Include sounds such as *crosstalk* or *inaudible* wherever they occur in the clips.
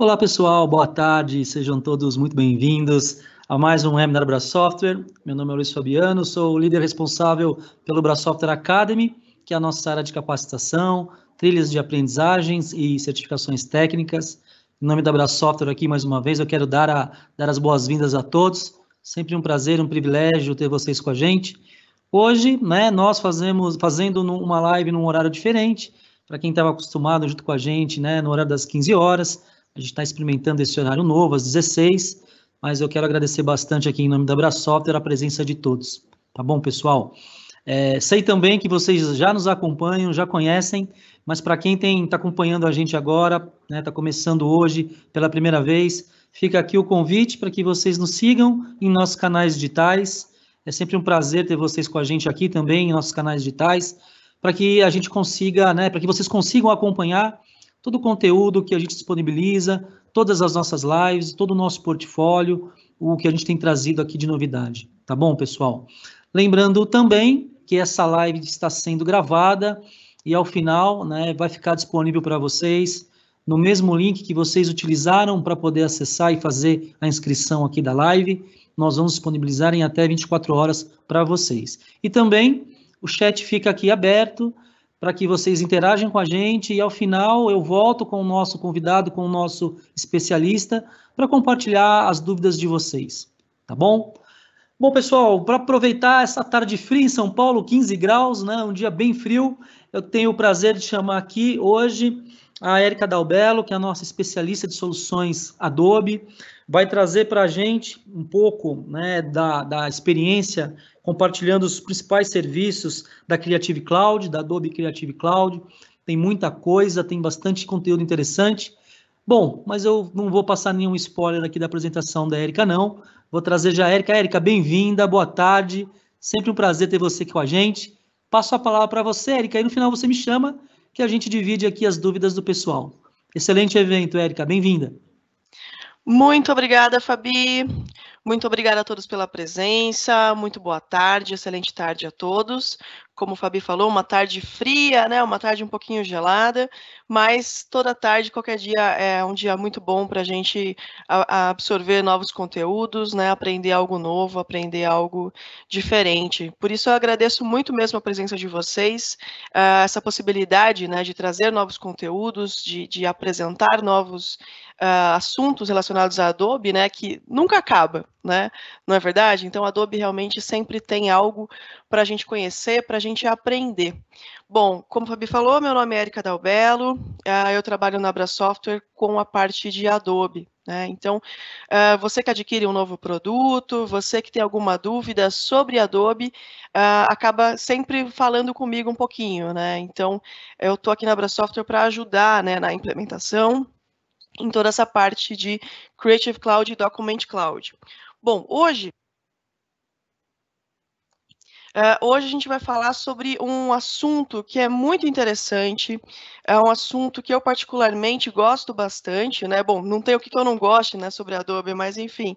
Olá pessoal, boa tarde, sejam todos muito bem-vindos a mais um Webinar Bra Software. Meu nome é Luiz Fabiano, sou o líder responsável pelo Bra Software Academy, que é a nossa área de capacitação, trilhas de aprendizagens e certificações técnicas. Em nome da Bra Software aqui mais uma vez, eu quero dar, a, dar as boas-vindas a todos. Sempre um prazer, um privilégio ter vocês com a gente. Hoje, né, nós fazemos fazendo uma live num horário diferente, para quem estava acostumado junto com a gente, né, no horário das 15 horas a gente está experimentando esse horário novo, às 16 mas eu quero agradecer bastante aqui em nome da Software a presença de todos. Tá bom, pessoal? É, sei também que vocês já nos acompanham, já conhecem, mas para quem está acompanhando a gente agora, está né, tá começando hoje pela primeira vez, fica aqui o convite para que vocês nos sigam em nossos canais digitais. É sempre um prazer ter vocês com a gente aqui também em nossos canais digitais, para que a gente consiga, né, para que vocês consigam acompanhar todo o conteúdo que a gente disponibiliza, todas as nossas lives, todo o nosso portfólio, o que a gente tem trazido aqui de novidade. Tá bom, pessoal? Lembrando também que essa live está sendo gravada e ao final né, vai ficar disponível para vocês no mesmo link que vocês utilizaram para poder acessar e fazer a inscrição aqui da live. Nós vamos disponibilizar em até 24 horas para vocês. E também o chat fica aqui aberto para que vocês interagem com a gente e ao final eu volto com o nosso convidado, com o nosso especialista, para compartilhar as dúvidas de vocês, tá bom? Bom, pessoal, para aproveitar essa tarde fria em São Paulo, 15 graus, né, um dia bem frio, eu tenho o prazer de chamar aqui hoje a Érica Dalbello, que é a nossa especialista de soluções Adobe, vai trazer para a gente um pouco né, da, da experiência, compartilhando os principais serviços da Creative Cloud, da Adobe Creative Cloud. Tem muita coisa, tem bastante conteúdo interessante. Bom, mas eu não vou passar nenhum spoiler aqui da apresentação da Érica, não. Vou trazer já a Érica. Érica, bem-vinda, boa tarde. Sempre um prazer ter você aqui com a gente. Passo a palavra para você, Érica, e no final você me chama que a gente divide aqui as dúvidas do pessoal. Excelente evento, Érica. Bem-vinda. Muito obrigada, Fabi. Muito obrigada a todos pela presença. Muito boa tarde, excelente tarde a todos. Como o Fabi falou, uma tarde fria, né? Uma tarde um pouquinho gelada, mas toda tarde, qualquer dia, é um dia muito bom para a gente absorver novos conteúdos, né? aprender algo novo, aprender algo diferente. Por isso, eu agradeço muito mesmo a presença de vocês, uh, essa possibilidade né, de trazer novos conteúdos, de, de apresentar novos uh, assuntos relacionados à Adobe, né, que nunca acaba, né? Não é verdade? Então, a Adobe realmente sempre tem algo para a gente conhecer, para a gente aprender. Bom, como o Fabi falou, meu nome é Erika Dalbello, eh, eu trabalho na Abra Software com a parte de Adobe. Né? Então, eh, você que adquire um novo produto, você que tem alguma dúvida sobre Adobe, eh, acaba sempre falando comigo um pouquinho. Né? Então, eu estou aqui na Abra Software para ajudar né, na implementação em toda essa parte de Creative Cloud e Document Cloud. Bom, hoje Uh, hoje a gente vai falar sobre um assunto que é muito interessante, é um assunto que eu particularmente gosto bastante, né? Bom, não tem o que eu não goste, né, sobre Adobe, mas enfim,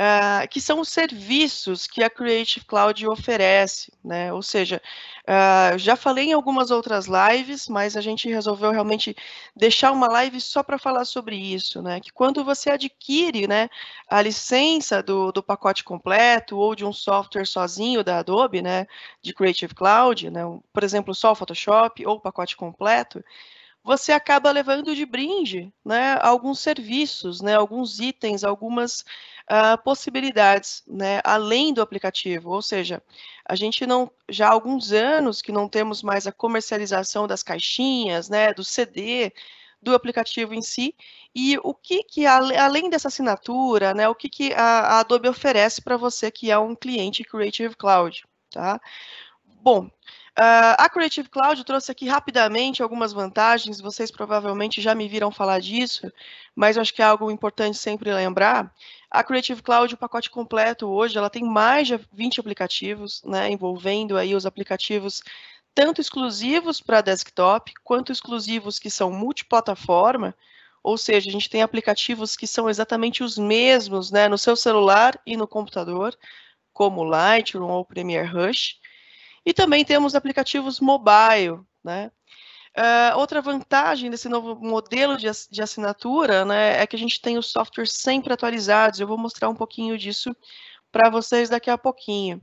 uh, que são os serviços que a Creative Cloud oferece, né? Ou seja, Uh, já falei em algumas outras lives, mas a gente resolveu realmente deixar uma live só para falar sobre isso, né? Que quando você adquire né, a licença do, do pacote completo ou de um software sozinho da Adobe, né? De Creative Cloud, né? Por exemplo, só o Photoshop ou o pacote completo, você acaba levando de brinde né, alguns serviços, né, alguns itens, algumas uh, possibilidades, né, além do aplicativo. Ou seja, a gente não já há alguns anos que não temos mais a comercialização das caixinhas, né, do CD, do aplicativo em si e o que, que além dessa assinatura, né, o que, que a, a Adobe oferece para você que é um cliente Creative Cloud, tá? Bom, Uh, a Creative Cloud trouxe aqui rapidamente algumas vantagens, vocês provavelmente já me viram falar disso, mas eu acho que é algo importante sempre lembrar. A Creative Cloud, o pacote completo hoje, ela tem mais de 20 aplicativos, né, envolvendo aí os aplicativos tanto exclusivos para desktop, quanto exclusivos que são multiplataforma, ou seja, a gente tem aplicativos que são exatamente os mesmos né, no seu celular e no computador, como Lightroom ou Premiere Rush. E também temos aplicativos mobile, né? Uh, outra vantagem desse novo modelo de, de assinatura né, é que a gente tem os softwares sempre atualizados. Eu vou mostrar um pouquinho disso para vocês daqui a pouquinho.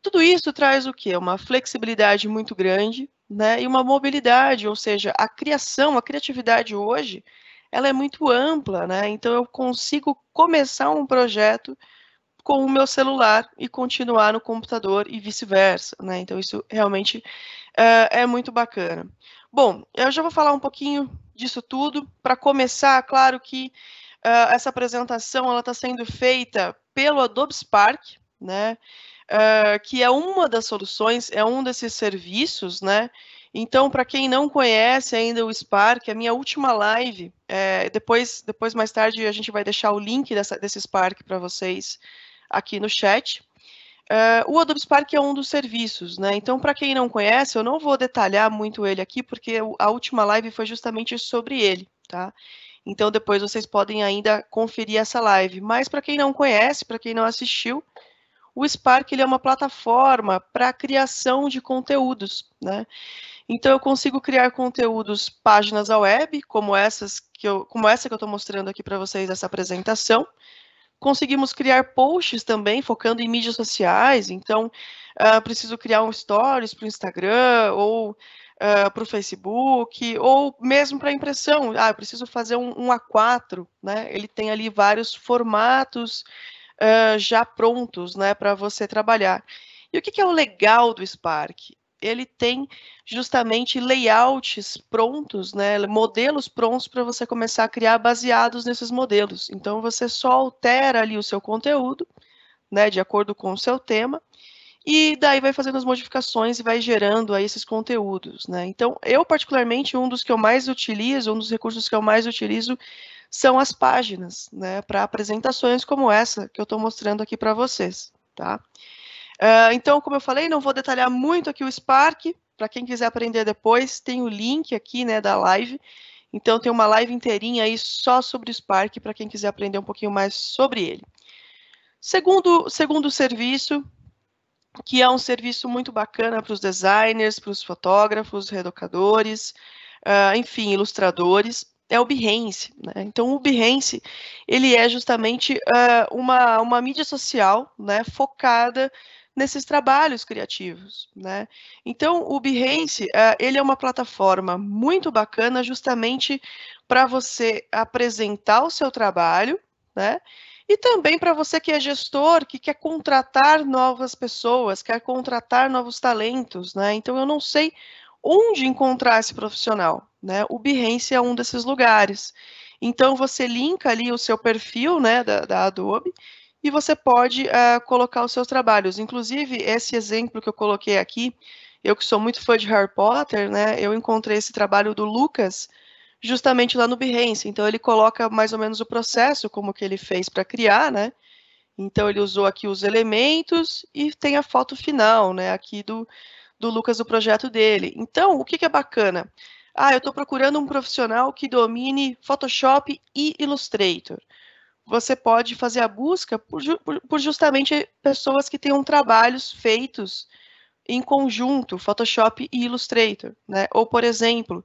Tudo isso traz o quê? Uma flexibilidade muito grande né, e uma mobilidade, ou seja, a criação, a criatividade hoje, ela é muito ampla, né? Então eu consigo começar um projeto com o meu celular e continuar no computador e vice-versa, né? Então isso realmente uh, é muito bacana. Bom, eu já vou falar um pouquinho disso tudo. Para começar, claro que uh, essa apresentação ela está sendo feita pelo Adobe Spark, né? Uh, que é uma das soluções, é um desses serviços, né? Então, para quem não conhece ainda o Spark, a minha última live, é, depois, depois mais tarde a gente vai deixar o link dessa, desse Spark para vocês aqui no chat. Uh, o Adobe Spark é um dos serviços, né? Então, para quem não conhece, eu não vou detalhar muito ele aqui, porque a última live foi justamente sobre ele, tá? Então, depois vocês podem ainda conferir essa live. Mas, para quem não conhece, para quem não assistiu, o Spark ele é uma plataforma para criação de conteúdos, né? Então, eu consigo criar conteúdos, páginas ao web, como, essas que eu, como essa que eu estou mostrando aqui para vocês, essa apresentação, Conseguimos criar posts também, focando em mídias sociais. Então, uh, preciso criar um stories para o Instagram ou uh, ah, para o Facebook, ou mesmo para impressão. Ah, preciso fazer um, um, A4, né? Ele tem ali vários formatos uh, já prontos né, para você trabalhar. E o que, que é o legal do Spark? ele tem justamente layouts prontos, né, modelos prontos para você começar a criar baseados nesses modelos. Então você só altera ali o seu conteúdo, né, de acordo com o seu tema, e daí vai fazendo as modificações e vai gerando aí esses conteúdos, né? Então, eu particularmente um dos que eu mais utilizo, um dos recursos que eu mais utilizo são as páginas, né, para apresentações como essa que eu estou mostrando aqui para vocês, tá? Ah, então, como eu falei, não vou detalhar muito aqui o Spark. Para quem quiser aprender depois, tem o link aqui né, da live. Então, tem uma live inteirinha aí só sobre o Spark, para quem quiser aprender um pouquinho mais sobre ele. Segundo, segundo serviço, que é um serviço muito bacana para os designers, para os fotógrafos, redocadores, uh, ah, enfim, ilustradores, é o Behance. Né? Então, o Behance, ele é justamente uh, uma, uma mídia social né, focada nesses trabalhos criativos, né? Então, o Behance, eh, ele é uma plataforma muito bacana justamente para você apresentar o seu trabalho, né? E também para você que é gestor, que quer contratar novas pessoas, quer contratar novos talentos, né? Então, eu não sei onde encontrar esse profissional, né? O Behance é um desses lugares. Então, você linka ali o seu perfil, né, da, da Adobe, e você pode uh, colocar os seus trabalhos. Inclusive, esse exemplo que eu coloquei aqui, eu que sou muito fã de Harry Potter, né, eu encontrei esse trabalho do Lucas justamente lá no Behance. Então, ele coloca mais ou menos o processo, como que ele fez para criar, né? Então, ele usou aqui os elementos e tem a foto final, né, aqui do, do Lucas, do projeto dele. Então, o que, que é bacana? Ah, eu estou procurando um profissional que domine Photoshop e Illustrator você pode fazer a busca por, por, por justamente pessoas que tenham trabalhos feitos em conjunto, Photoshop e Illustrator, né? Ou, por exemplo,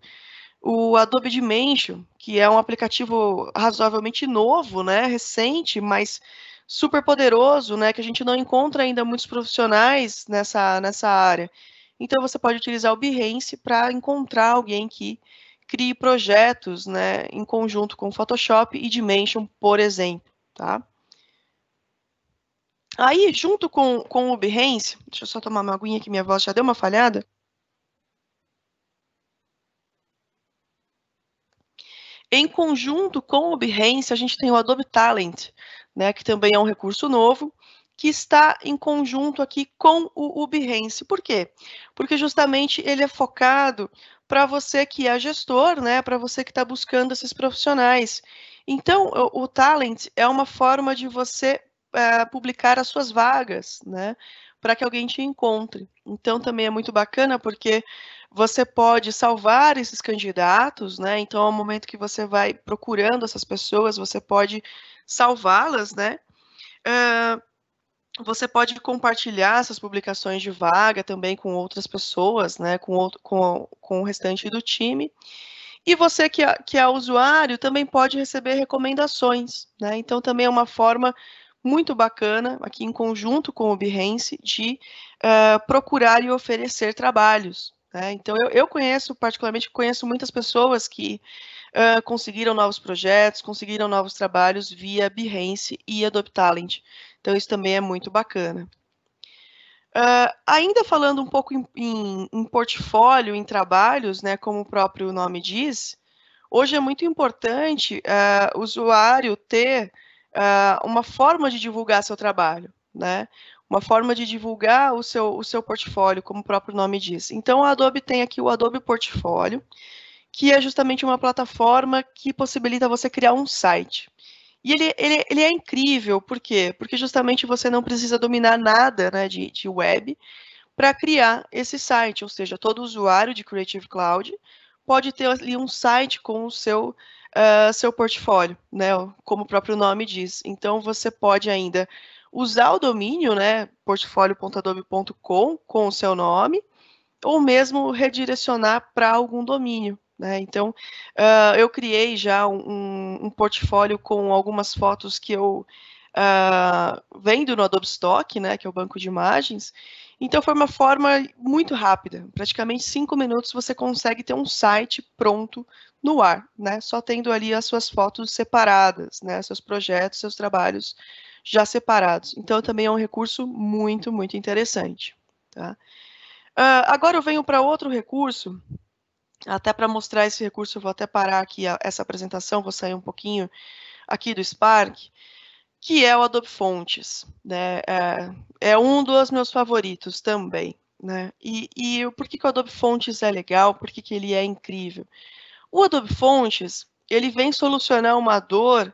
o Adobe Dimension, que é um aplicativo razoavelmente novo, né, recente, mas super poderoso, né, que a gente não encontra ainda muitos profissionais nessa, nessa área. Então você pode utilizar o Behance para encontrar alguém que crie projetos né, em conjunto com Photoshop e Dimension, por exemplo. Tá? Aí, junto com, com o Behance, deixa eu só tomar uma aguinha que minha voz já deu uma falhada. Em conjunto com o Behance, a gente tem o Adobe Talent, né, que também é um recurso novo, que está em conjunto aqui com o, o Behance. Por quê? Porque justamente ele é focado para você que é gestor, né, para você que está buscando esses profissionais. Então, o, o, Talent é uma forma de você é, publicar as suas vagas, né, para que alguém te encontre. Então, também é muito bacana porque você pode salvar esses candidatos, né, então, ao momento que você vai procurando essas pessoas, você pode salvá-las, né, uh, você pode compartilhar essas publicações de vaga também com outras pessoas, né, com, outro, com, com o restante do time. E você que, é, que é usuário também pode receber recomendações, né? Então também é uma forma muito bacana, aqui em conjunto com o Behance, de uh, procurar e oferecer trabalhos. Né? Então eu, eu conheço, particularmente, conheço muitas pessoas que Uh, conseguiram novos projetos, conseguiram novos trabalhos via Behance e Adopt Talent. Então, isso também é muito bacana. Uh, ainda falando um pouco em, em, em, portfólio, em trabalhos, né, como o próprio nome diz, hoje é muito importante o ah, usuário ter uh, uma forma de divulgar seu trabalho, né? uma forma de divulgar o seu, o seu portfólio, como o próprio nome diz. Então, a Adobe tem aqui o Adobe Portfólio, que é justamente uma plataforma que possibilita você criar um site. E ele, ele, ele é incrível, por quê? Porque justamente você não precisa dominar nada né, de, de web para criar esse site, ou seja, todo usuário de Creative Cloud pode ter ali um site com o seu, uh, seu portfólio, né, como o próprio nome diz. Então, você pode ainda usar o domínio, né, portfólio.adobe.com com o seu nome, ou mesmo redirecionar para algum domínio. Né? Então, uh, eu criei já um, um, portfólio com algumas fotos que eu uh, vendo no Adobe Stock, né, que é o banco de imagens. Então, foi uma forma muito rápida. Praticamente cinco minutos você consegue ter um site pronto no ar, né? só tendo ali as suas fotos separadas, né? seus projetos, seus trabalhos já separados. Então, também é um recurso muito, muito interessante. Tá? Uh, agora eu venho para outro recurso até para mostrar esse recurso, eu vou até parar aqui a, essa apresentação, vou sair um pouquinho aqui do Spark, que é o Adobe Fontes. Né? É, é um dos meus favoritos também. Né? E, e por que, que o Adobe Fontes é legal, por que, que ele é incrível? O Adobe Fontes, ele vem solucionar uma dor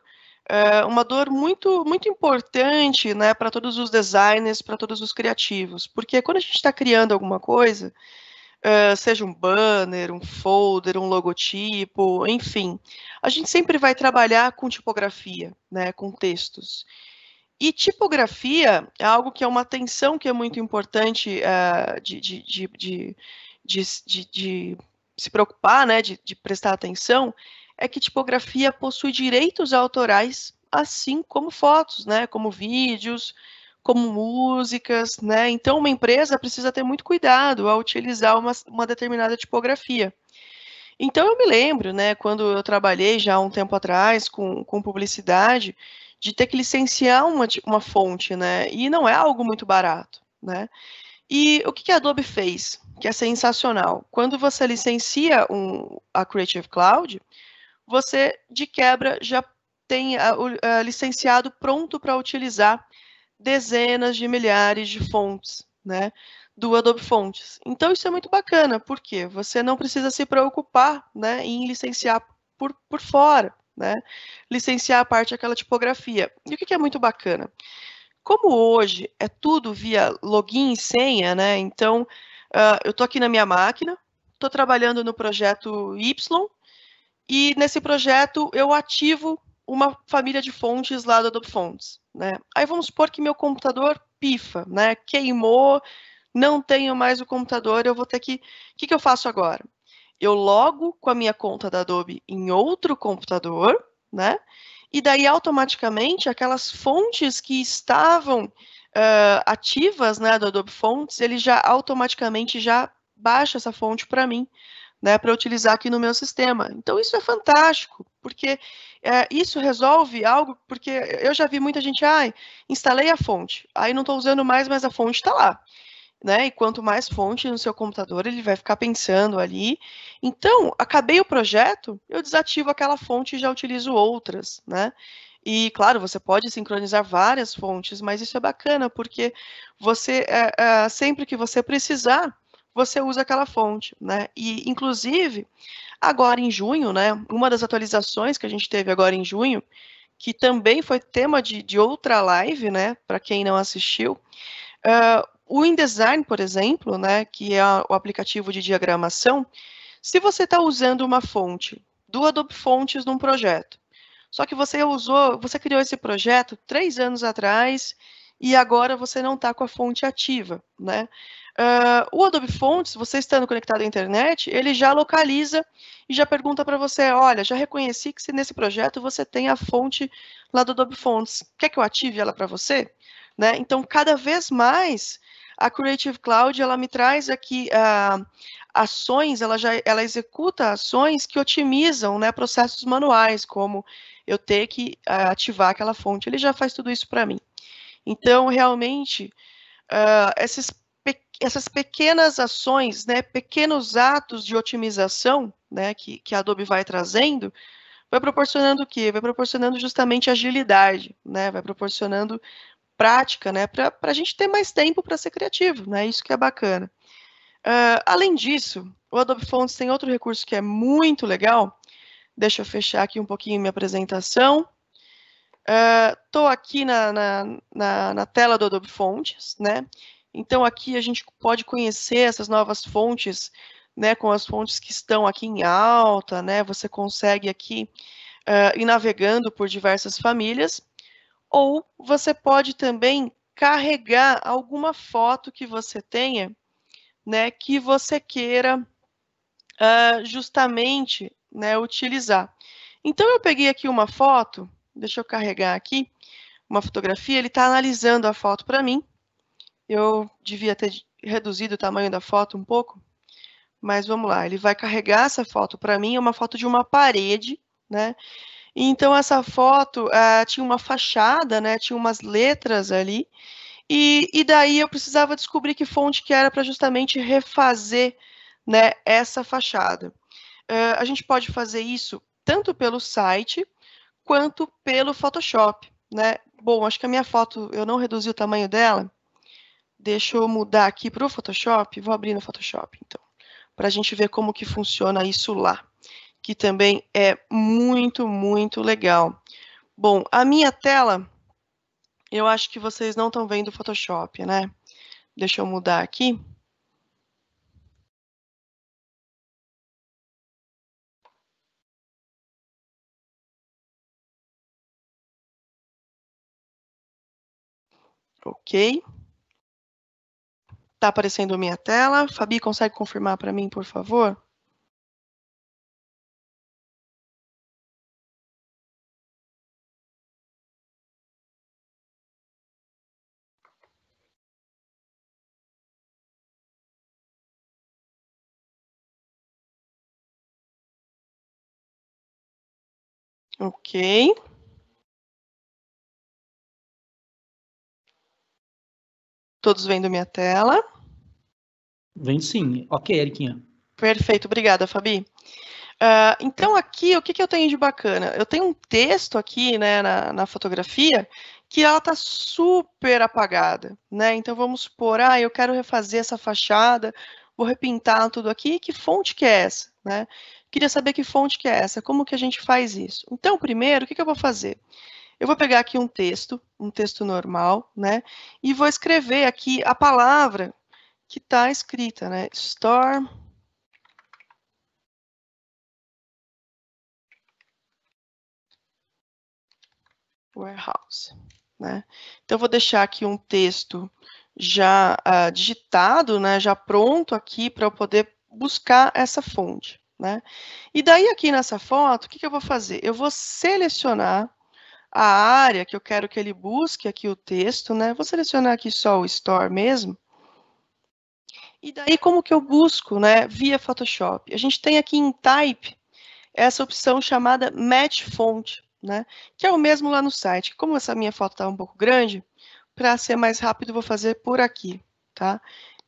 é uma dor muito muito importante né, para todos os designers, para todos os criativos, porque quando a gente está criando alguma coisa, ah, seja um banner, um folder, um logotipo, enfim. A gente sempre vai trabalhar com tipografia, né, com textos. E tipografia é algo que é uma atenção que é muito importante uh, de, de, de, de, se preocupar, né, de, de prestar atenção, é que tipografia possui direitos autorais, assim como fotos, né, como vídeos, como músicas, né? Então, uma empresa precisa ter muito cuidado ao utilizar uma, uma determinada tipografia. Então, eu me lembro, né, quando eu trabalhei já há um tempo atrás com, com publicidade, de ter que licenciar uma, uma fonte, né? E não é algo muito barato, né? E o que a Adobe fez, que é sensacional? Quando você licencia um, a Creative Cloud, você de quebra já tem a, a licenciado pronto para utilizar dezenas de milhares de fontes, né? Do Adobe Fontes. Então isso é muito bacana, porque você não precisa se preocupar, né, em licenciar por, por fora, né? Licenciar a parte daquela tipografia. E o que, que é muito bacana? Como hoje é tudo via login e senha, né? Então uh, eu estou aqui na minha máquina, estou trabalhando no projeto Y e nesse projeto eu ativo uma família de fontes lá do Adobe Fontes. Né? Aí vamos supor que meu computador pifa, né? queimou, não tenho mais o computador, eu vou ter que. O que, que eu faço agora? Eu logo com a minha conta da Adobe em outro computador, né? E daí automaticamente aquelas fontes que estavam uh, ativas, né, do Adobe Fonts, ele já automaticamente já baixa essa fonte para mim né, para utilizar aqui no meu sistema. Então isso é fantástico, porque é, isso resolve algo, porque eu já vi muita gente, ah, instalei a fonte, aí não estou usando mais, mas a fonte está lá. Né? E quanto mais fonte no seu computador, ele vai ficar pensando ali. Então, acabei o projeto, eu desativo aquela fonte e já utilizo outras, né? E, claro, você pode sincronizar várias fontes, mas isso é bacana, porque você, é, é, sempre que você precisar, você usa aquela fonte, né? E inclusive agora em junho, né? Uma das atualizações que a gente teve agora em junho, que também foi tema de, de outra live, né? Para quem não assistiu, uh, o InDesign, por exemplo, né? Que é o aplicativo de diagramação. Se você está usando uma fonte do Adobe Fontes num projeto, só que você usou, você criou esse projeto três anos atrás e agora você não está com a fonte ativa, né? Uh, o Adobe Fonts, você estando conectado à internet, ele já localiza e já pergunta para você, olha, já reconheci que nesse projeto você tem a fonte lá do Adobe Fonts. quer que eu ative ela para você? Né? Então, cada vez mais, a Creative Cloud, ela me traz aqui uh, ações, ela, já, ela executa ações que otimizam né, processos manuais, como eu ter que uh, ativar aquela fonte, ele já faz tudo isso para mim. Então, realmente, esses pe essas pequenas ações, né, pequenos atos de otimização né, que, que a Adobe vai trazendo, vai proporcionando o quê? Vai proporcionando justamente agilidade, né, vai proporcionando prática, né, para a gente ter mais tempo para ser criativo, né, isso que é bacana. Uh, além disso, o Adobe Fonts tem outro recurso que é muito legal. Deixa eu fechar aqui um pouquinho minha apresentação. Estou uh, ah, aqui na na, na, na, tela do Adobe Fonts, né? Então, aqui a gente pode conhecer essas novas fontes, né, com as fontes que estão aqui em alta, né, você consegue aqui uh, ir navegando por diversas famílias, ou você pode também carregar alguma foto que você tenha, né, que você queira uh, justamente, né, utilizar. Então, eu peguei aqui uma foto, deixa eu carregar aqui, uma fotografia, ele está analisando a foto para mim, eu devia ter reduzido o tamanho da foto um pouco, mas vamos lá, ele vai carregar essa foto. Para mim é uma foto de uma parede, né? Então essa foto uh, tinha uma fachada, né? Tinha umas letras ali. E, e daí eu precisava descobrir que fonte que era para justamente refazer né, essa fachada. Uh, a gente pode fazer isso tanto pelo site quanto pelo Photoshop. Né? Bom, acho que a minha foto eu não reduzi o tamanho dela, Deixa eu mudar aqui para o Photoshop. Vou abrir no Photoshop, então, para a gente ver como que funciona isso lá, que também é muito, muito legal. Bom, a minha tela, eu acho que vocês não estão vendo o Photoshop, né? Deixa eu mudar aqui. Ok. Tá aparecendo a minha tela. Fabi, consegue confirmar para mim, por favor? Ok. Todos vendo minha tela? Vem sim. Ok, Eriquinha. Perfeito, obrigada, Fabi. Uh, então, aqui, o que, que eu tenho de bacana? Eu tenho um texto aqui né, na, na fotografia que ela está super apagada. Né? Então, vamos supor, ah, eu quero refazer essa fachada, vou repintar tudo aqui. Que fonte que é essa? Né? Queria saber que fonte que é essa, como que a gente faz isso? Então, primeiro, o que, que eu vou fazer? Eu vou pegar aqui um texto, um texto normal, né? E vou escrever aqui a palavra que está escrita, né? Storm. Warehouse, né? Então, eu vou deixar aqui um texto já uh, digitado, né, já pronto aqui para eu poder buscar essa fonte. Né? E daí aqui nessa foto, o que, que eu vou fazer? Eu vou selecionar a área que eu quero que ele busque aqui o texto, né? Vou selecionar aqui só o store mesmo. E daí como que eu busco, né, via Photoshop? A gente tem aqui em Type essa opção chamada Match Font, né, que é o mesmo lá no site. Como essa minha foto está um pouco grande, para ser mais rápido vou fazer por aqui, tá?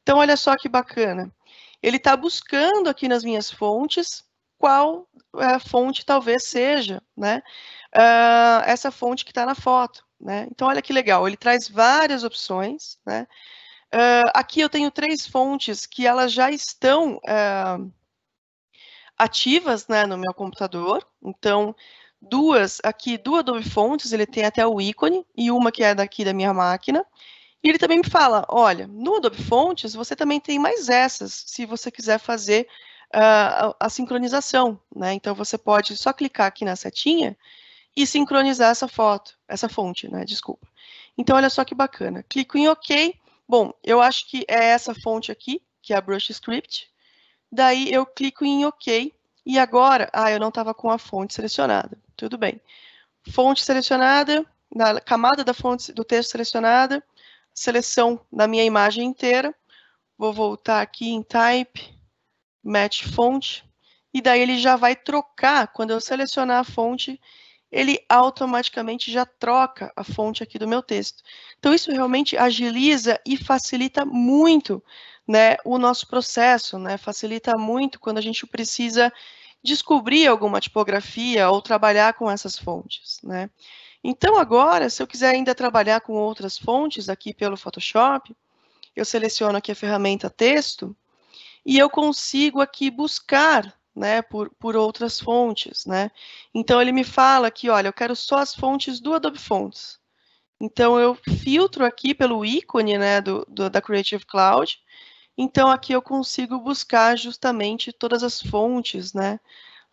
Então olha só que bacana. Ele está buscando aqui nas minhas fontes qual é, fonte talvez seja né, uh, essa fonte que está na foto. Né? Então, olha que legal, ele traz várias opções. Né? Uh, aqui eu tenho três fontes que elas já estão uh, ativas né, no meu computador. Então, duas aqui, duas Adobe Fontes, ele tem até o ícone, e uma que é daqui da minha máquina. E ele também me fala, olha, no Adobe Fontes você também tem mais essas, se você quiser fazer a, a sincronização, né? Então você pode só clicar aqui na setinha e sincronizar essa foto, essa fonte, né? Desculpa. Então olha só que bacana. Clico em OK. Bom, eu acho que é essa fonte aqui, que é a Brush Script. Daí eu clico em OK e agora, ah, eu não estava com a fonte selecionada. Tudo bem. Fonte selecionada, na camada da fonte do texto selecionada, seleção da minha imagem inteira. Vou voltar aqui em Type, match fonte, e daí ele já vai trocar, quando eu selecionar a fonte, ele automaticamente já troca a fonte aqui do meu texto. Então isso realmente agiliza e facilita muito né, o nosso processo, né, facilita muito quando a gente precisa descobrir alguma tipografia ou trabalhar com essas fontes. Né. Então agora, se eu quiser ainda trabalhar com outras fontes aqui pelo Photoshop, eu seleciono aqui a ferramenta texto, e eu consigo aqui buscar né, por, por outras fontes, né? Então ele me fala que, olha, eu quero só as fontes do Adobe Fonts. Então eu filtro aqui pelo ícone, né, do, do, da Creative Cloud. Então aqui eu consigo buscar justamente todas as fontes, né,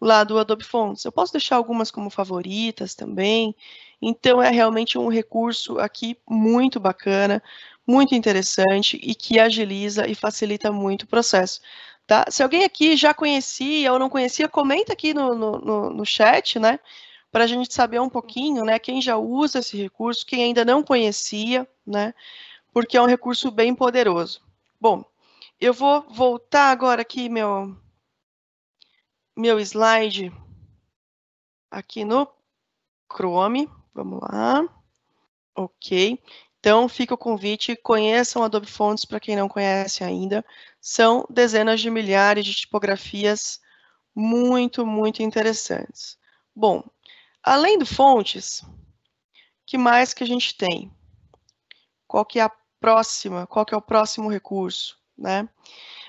lá do Adobe Fonts. Eu posso deixar algumas como favoritas também. Então é realmente um recurso aqui muito bacana muito interessante e que agiliza e facilita muito o processo. Tá? Se alguém aqui já conhecia ou não conhecia, comenta aqui no, no, no chat, né? Para a gente saber um pouquinho, né? Quem já usa esse recurso, quem ainda não conhecia, né? Porque é um recurso bem poderoso. Bom, eu vou voltar agora aqui meu, meu slide aqui no Chrome. Vamos lá. Ok. Então fica o convite, conheçam Adobe Fontes para quem não conhece ainda. São dezenas de milhares de tipografias muito, muito interessantes. Bom, além do fontes, que mais que a gente tem? Qual que é a próxima? Qual que é o próximo recurso? Né?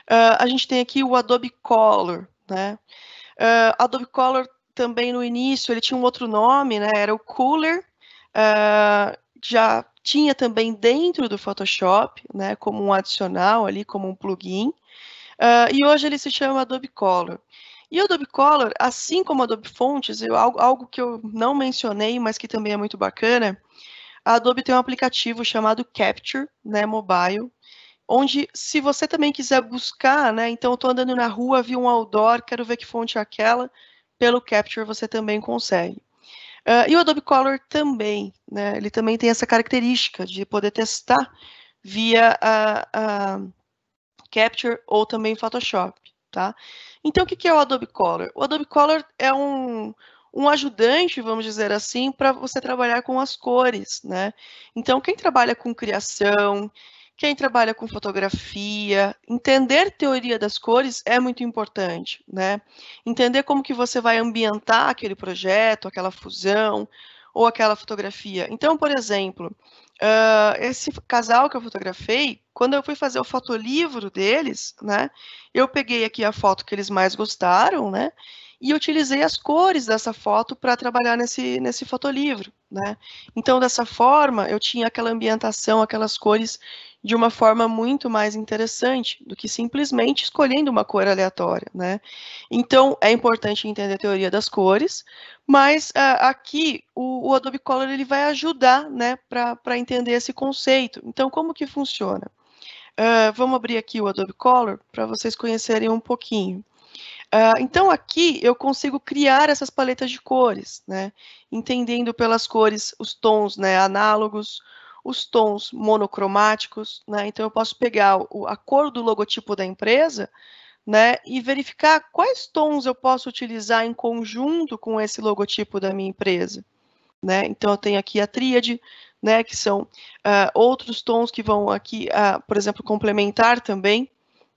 Uh, a gente tem aqui o Adobe Color. Né? Uh, Adobe Color também no início ele tinha um outro nome, né? Era o Cooler. Uh, já tinha também dentro do Photoshop, né, como um adicional ali, como um plugin, uh, e hoje ele se chama Adobe Color. E o Adobe Color, assim como Adobe Fontes, eu, algo, algo que eu não mencionei, mas que também é muito bacana, a Adobe tem um aplicativo chamado Capture, né, mobile, onde se você também quiser buscar, né, então eu estou andando na rua, vi um outdoor, quero ver que fonte é aquela, pelo Capture você também consegue. Uh, e o Adobe Color também, né? Ele também tem essa característica de poder testar via a ah, ah, Capture ou também Photoshop, tá? Então, o que é o Adobe Color? O Adobe Color é um, um ajudante, vamos dizer assim, para você trabalhar com as cores, né? Então, quem trabalha com criação, quem trabalha com fotografia, entender teoria das cores é muito importante, né? Entender como que você vai ambientar aquele projeto, aquela fusão ou aquela fotografia. Então, por exemplo, uh, esse casal que eu fotografei, quando eu fui fazer o fotolivro deles, né? Eu peguei aqui a foto que eles mais gostaram, né? e utilizei as cores dessa foto para trabalhar nesse, nesse fotolivro, né? Então, dessa forma, eu tinha aquela ambientação, aquelas cores de uma forma muito mais interessante do que simplesmente escolhendo uma cor aleatória, né? Então, é importante entender a teoria das cores, mas uh, aqui o, o, Adobe Color ele vai ajudar, né, para entender esse conceito. Então, como que funciona? Uh, vamos abrir aqui o Adobe Color para vocês conhecerem um pouquinho. Uh, então, aqui eu consigo criar essas paletas de cores, né? Entendendo pelas cores os tons né, análogos, os tons monocromáticos, né? Então eu posso pegar o, a cor do logotipo da empresa, né, e verificar quais tons eu posso utilizar em conjunto com esse logotipo da minha empresa, né? Então eu tenho aqui a tríade, né, que são uh, outros tons que vão aqui, uh, por exemplo, complementar também,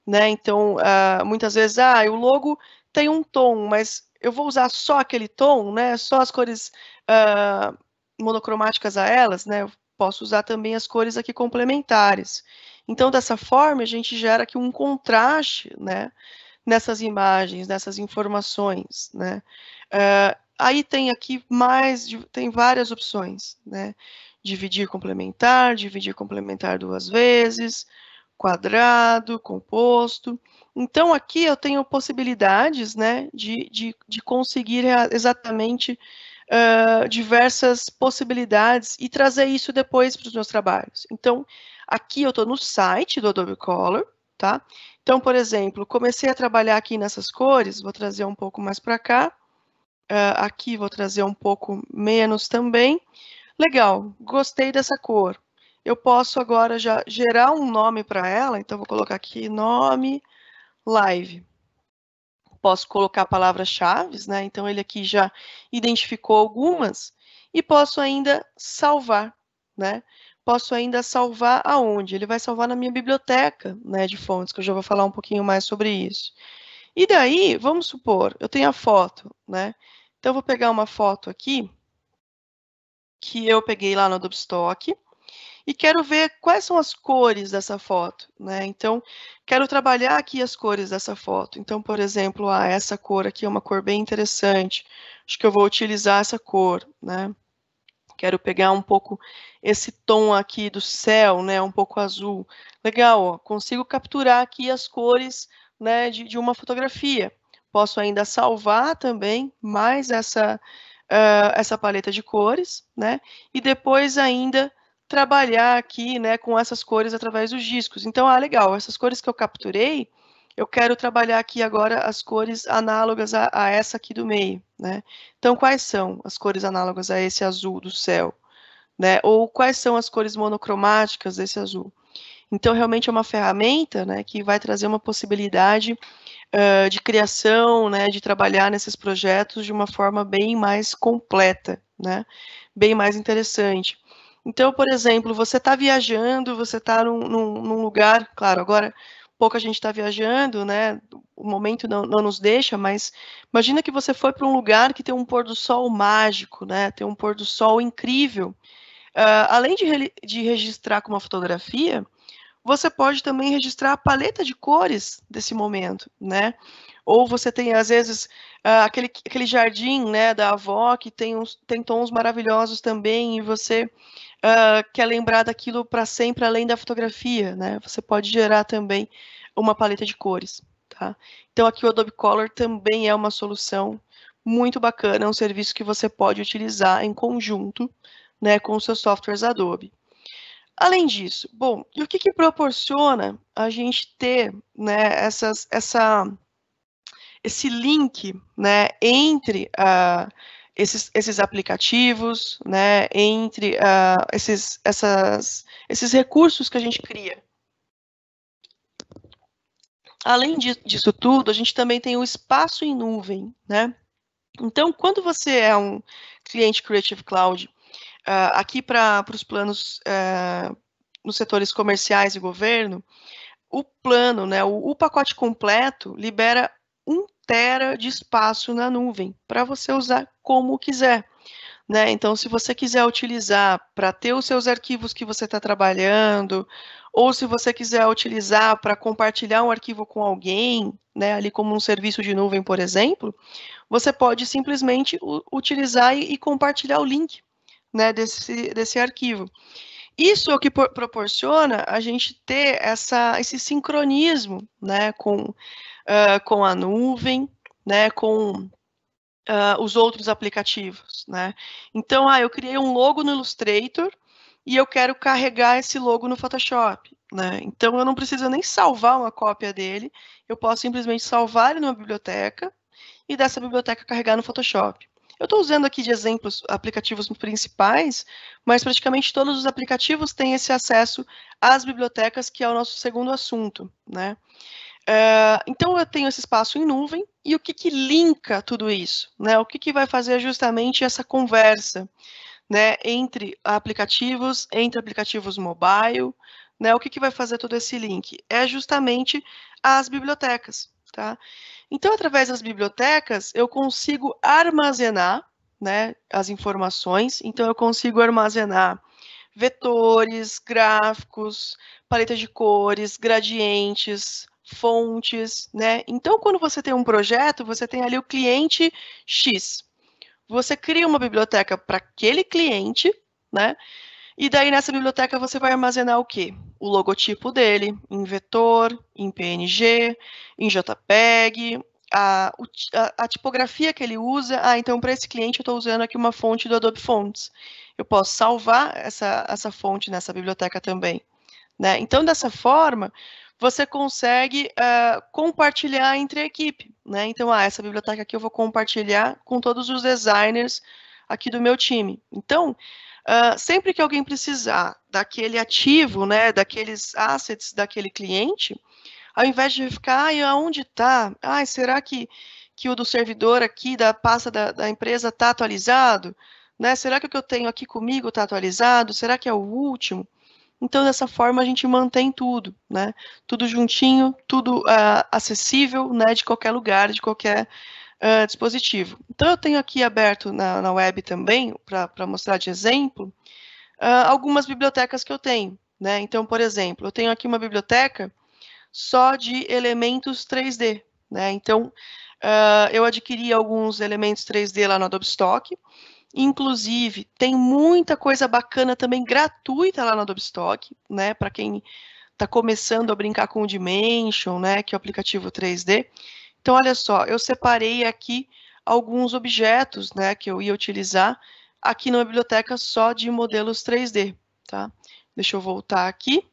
né? Então uh, muitas vezes, ah, o logo tem um tom, mas eu vou usar só aquele tom, né? Só as cores monocromáticas a elas, né? posso usar também as cores aqui complementares. Então, dessa forma, a gente gera aqui um contraste, né? Nessas imagens, nessas informações, né? Uh, aí tem aqui mais, tem várias opções, né? Dividir complementar, dividir complementar duas vezes, quadrado, composto. Então, aqui eu tenho possibilidades né, de, de, de conseguir ah, exatamente uh, diversas possibilidades e trazer isso depois para os meus trabalhos. Então, aqui eu estou no site do Adobe Color, tá? Então, por exemplo, comecei a trabalhar aqui nessas cores, vou trazer um pouco mais para cá. Uh, aqui vou trazer um pouco menos também. Legal, gostei dessa cor. Eu posso agora já gerar um nome para ela, então vou colocar aqui nome live posso colocar palavras-chave, né? Então ele aqui já identificou algumas e posso ainda salvar, né? Posso ainda salvar aonde? Ele vai salvar na minha biblioteca, né, de fontes, que eu já vou falar um pouquinho mais sobre isso. E daí, vamos supor, eu tenho a foto, né? Então eu vou pegar uma foto aqui que eu peguei lá no Adobe Stock e quero ver quais são as cores dessa foto, né? Então, quero trabalhar aqui as cores dessa foto. Então, por exemplo, ah, essa cor aqui é uma cor bem interessante, acho que eu vou utilizar essa cor, né? Quero pegar um pouco esse tom aqui do céu, né, um pouco azul. Legal, ó, consigo capturar aqui as cores né, de, de uma fotografia. Posso ainda salvar também mais essa, Uh, essa paleta de cores, né? E depois ainda trabalhar aqui, né, com essas cores através dos discos. Então, ah, legal, essas cores que eu capturei, eu quero trabalhar aqui agora as cores análogas a, a essa aqui do meio, né? Então, quais são as cores análogas a esse azul do céu, né? Ou quais são as cores monocromáticas desse azul? Então, realmente é uma ferramenta, né, que vai trazer uma possibilidade uh, de criação, né, de trabalhar nesses projetos de uma forma bem mais completa, né? Bem mais interessante. Então, por exemplo, você está viajando, você está num, num, num, lugar, claro, agora pouca gente está viajando, né? O momento não, não, nos deixa, mas imagina que você foi para um lugar que tem um pôr do sol mágico, né? Tem um pôr do sol incrível. Uh, além de, de registrar com uma fotografia, você pode também registrar a paleta de cores desse momento, né? Ou você tem, às vezes, ah, aquele, aquele jardim né, da avó que tem, uns, tem tons maravilhosos também, e você uh, ah, quer é lembrar daquilo para sempre além da fotografia, né? Você pode gerar também uma paleta de cores, tá? Então aqui o Adobe Color também é uma solução muito bacana, é um serviço que você pode utilizar em conjunto, né, com os seus softwares Adobe. Além disso, bom, e o que, que proporciona a gente ter, né, essas, essa, esse link, né, entre a uh, esses, esses aplicativos, né, entre uh, esses, essas, esses recursos que a gente cria. Além disso tudo, a gente também tem o espaço em nuvem, né? Então, quando você é um cliente Creative Cloud, uh, aqui para os planos uh, nos setores comerciais e governo, o plano, né, o, o pacote completo libera um tera de espaço na nuvem para você usar como quiser. Né? Então, se você quiser utilizar para ter os seus arquivos que você está trabalhando, ou se você quiser utilizar para compartilhar um arquivo com alguém, né, ali como um serviço de nuvem, por exemplo, você pode simplesmente utilizar e, e compartilhar o link né, desse, desse arquivo. Isso é o que proporciona a gente ter essa, esse sincronismo né, com uh, com a nuvem, né, com uh, os outros aplicativos, né? Então, ah, eu criei um logo no Illustrator e eu quero carregar esse logo no Photoshop, né? Então, eu não preciso nem salvar uma cópia dele, eu posso simplesmente salvar ele numa biblioteca e dessa biblioteca carregar no Photoshop. Eu estou usando aqui de exemplos aplicativos principais, mas praticamente todos os aplicativos têm esse acesso às bibliotecas, que é o nosso segundo assunto, né? Ah, então eu tenho esse espaço em nuvem e o que que linka tudo isso, né? O que que vai fazer justamente essa conversa, né? Entre aplicativos, entre aplicativos mobile, né? O que que vai fazer todo esse link é justamente as bibliotecas, tá? Então através das bibliotecas eu consigo armazenar, né? As informações, então eu consigo armazenar vetores, gráficos, paletas de cores, gradientes, fontes, né? Então, quando você tem um projeto, você tem ali o cliente X. Você cria uma biblioteca para aquele cliente, né? E daí nessa biblioteca você vai armazenar o quê? O logotipo dele, em vetor, em PNG, em JPEG, a, a, a tipografia que ele usa. Ah, então para esse cliente eu estou usando aqui uma fonte do Adobe Fonts. Eu posso salvar essa, essa fonte nessa biblioteca também. Né? Então, dessa forma, você consegue uh, compartilhar entre a equipe. Né? Então, ah, essa biblioteca aqui eu vou compartilhar com todos os designers aqui do meu time. Então, uh, sempre que alguém precisar daquele ativo, né, daqueles assets daquele cliente, ao invés de ficar, e aonde está? Ah, será que, que o do servidor aqui, da pasta da, da empresa, está atualizado? Né? Será que o que eu tenho aqui comigo está atualizado? Será que é o último? Então, dessa forma, a gente mantém tudo, né? Tudo juntinho, tudo uh, acessível, né? De qualquer lugar, de qualquer uh, dispositivo. Então, eu tenho aqui aberto na, na web também, para mostrar de exemplo, uh, algumas bibliotecas que eu tenho, né? Então, por exemplo, eu tenho aqui uma biblioteca só de elementos 3D, né? Então, eu adquiri alguns elementos 3D lá no Adobe Stock, Inclusive, tem muita coisa bacana também gratuita lá na Dobstock, né? Para quem está começando a brincar com o Dimension, né? Que é o aplicativo 3D. Então, olha só, eu separei aqui alguns objetos, né? Que eu ia utilizar aqui numa biblioteca só de modelos 3D, tá? Deixa eu voltar aqui.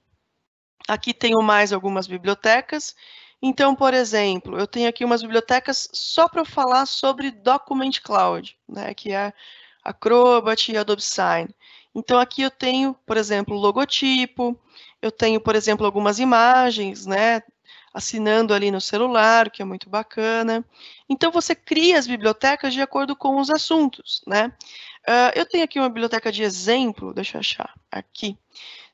Aqui tenho mais algumas bibliotecas. Então, por exemplo, eu tenho aqui umas bibliotecas só para falar sobre Document Cloud, né, que é Acrobat e Adobe Sign. Então aqui eu tenho, por exemplo, logotipo, eu tenho, por exemplo, algumas imagens, né, assinando ali no celular, que é muito bacana. Então você cria as bibliotecas de acordo com os assuntos, né? Uh, eu tenho aqui uma biblioteca de exemplo, deixa eu achar aqui.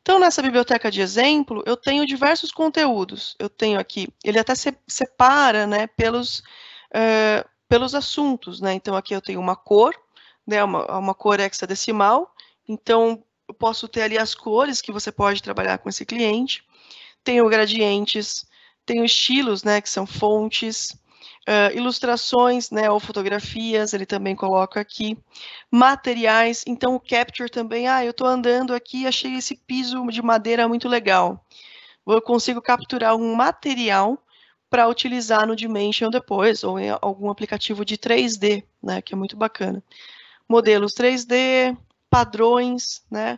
Então, nessa biblioteca de exemplo, eu tenho diversos conteúdos. Eu tenho aqui, ele até se, separa né, pelos, uh, pelos assuntos. Né? Então, aqui eu tenho uma cor, né, uma, uma cor hexadecimal. Então, eu posso ter ali as cores que você pode trabalhar com esse cliente. Tenho gradientes, tenho estilos, né, que são fontes, uh, ilustrações, né, ou fotografias, ele também coloca aqui. Materiais, então o capture também, ah, eu estou andando aqui, achei esse piso de madeira muito legal. Eu consigo capturar um material para utilizar no Dimension depois, ou em algum aplicativo de 3D, né, que é muito bacana modelos 3D, padrões, né?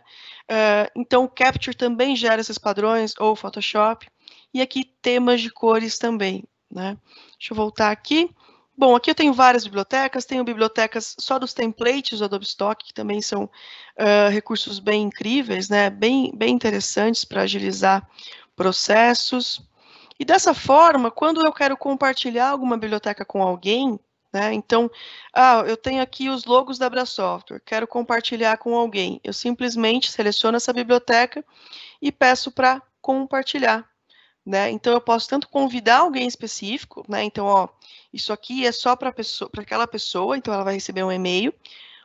Uh, então, o Capture também gera esses padrões, ou Photoshop. E aqui, temas de cores também, né? Deixa eu voltar aqui. Bom, aqui eu tenho várias bibliotecas, tenho bibliotecas só dos templates do Adobe Stock, que também são uh, recursos bem incríveis, né? bem, bem interessantes para agilizar processos. E dessa forma, quando eu quero compartilhar alguma biblioteca com alguém, né? Então, ah, eu tenho aqui os logos da Abra Software, quero compartilhar com alguém. Eu simplesmente seleciono essa biblioteca e peço para compartilhar. Né? Então, eu posso tanto convidar alguém específico, né? então, ó, isso aqui é só para aquela pessoa, então ela vai receber um e-mail,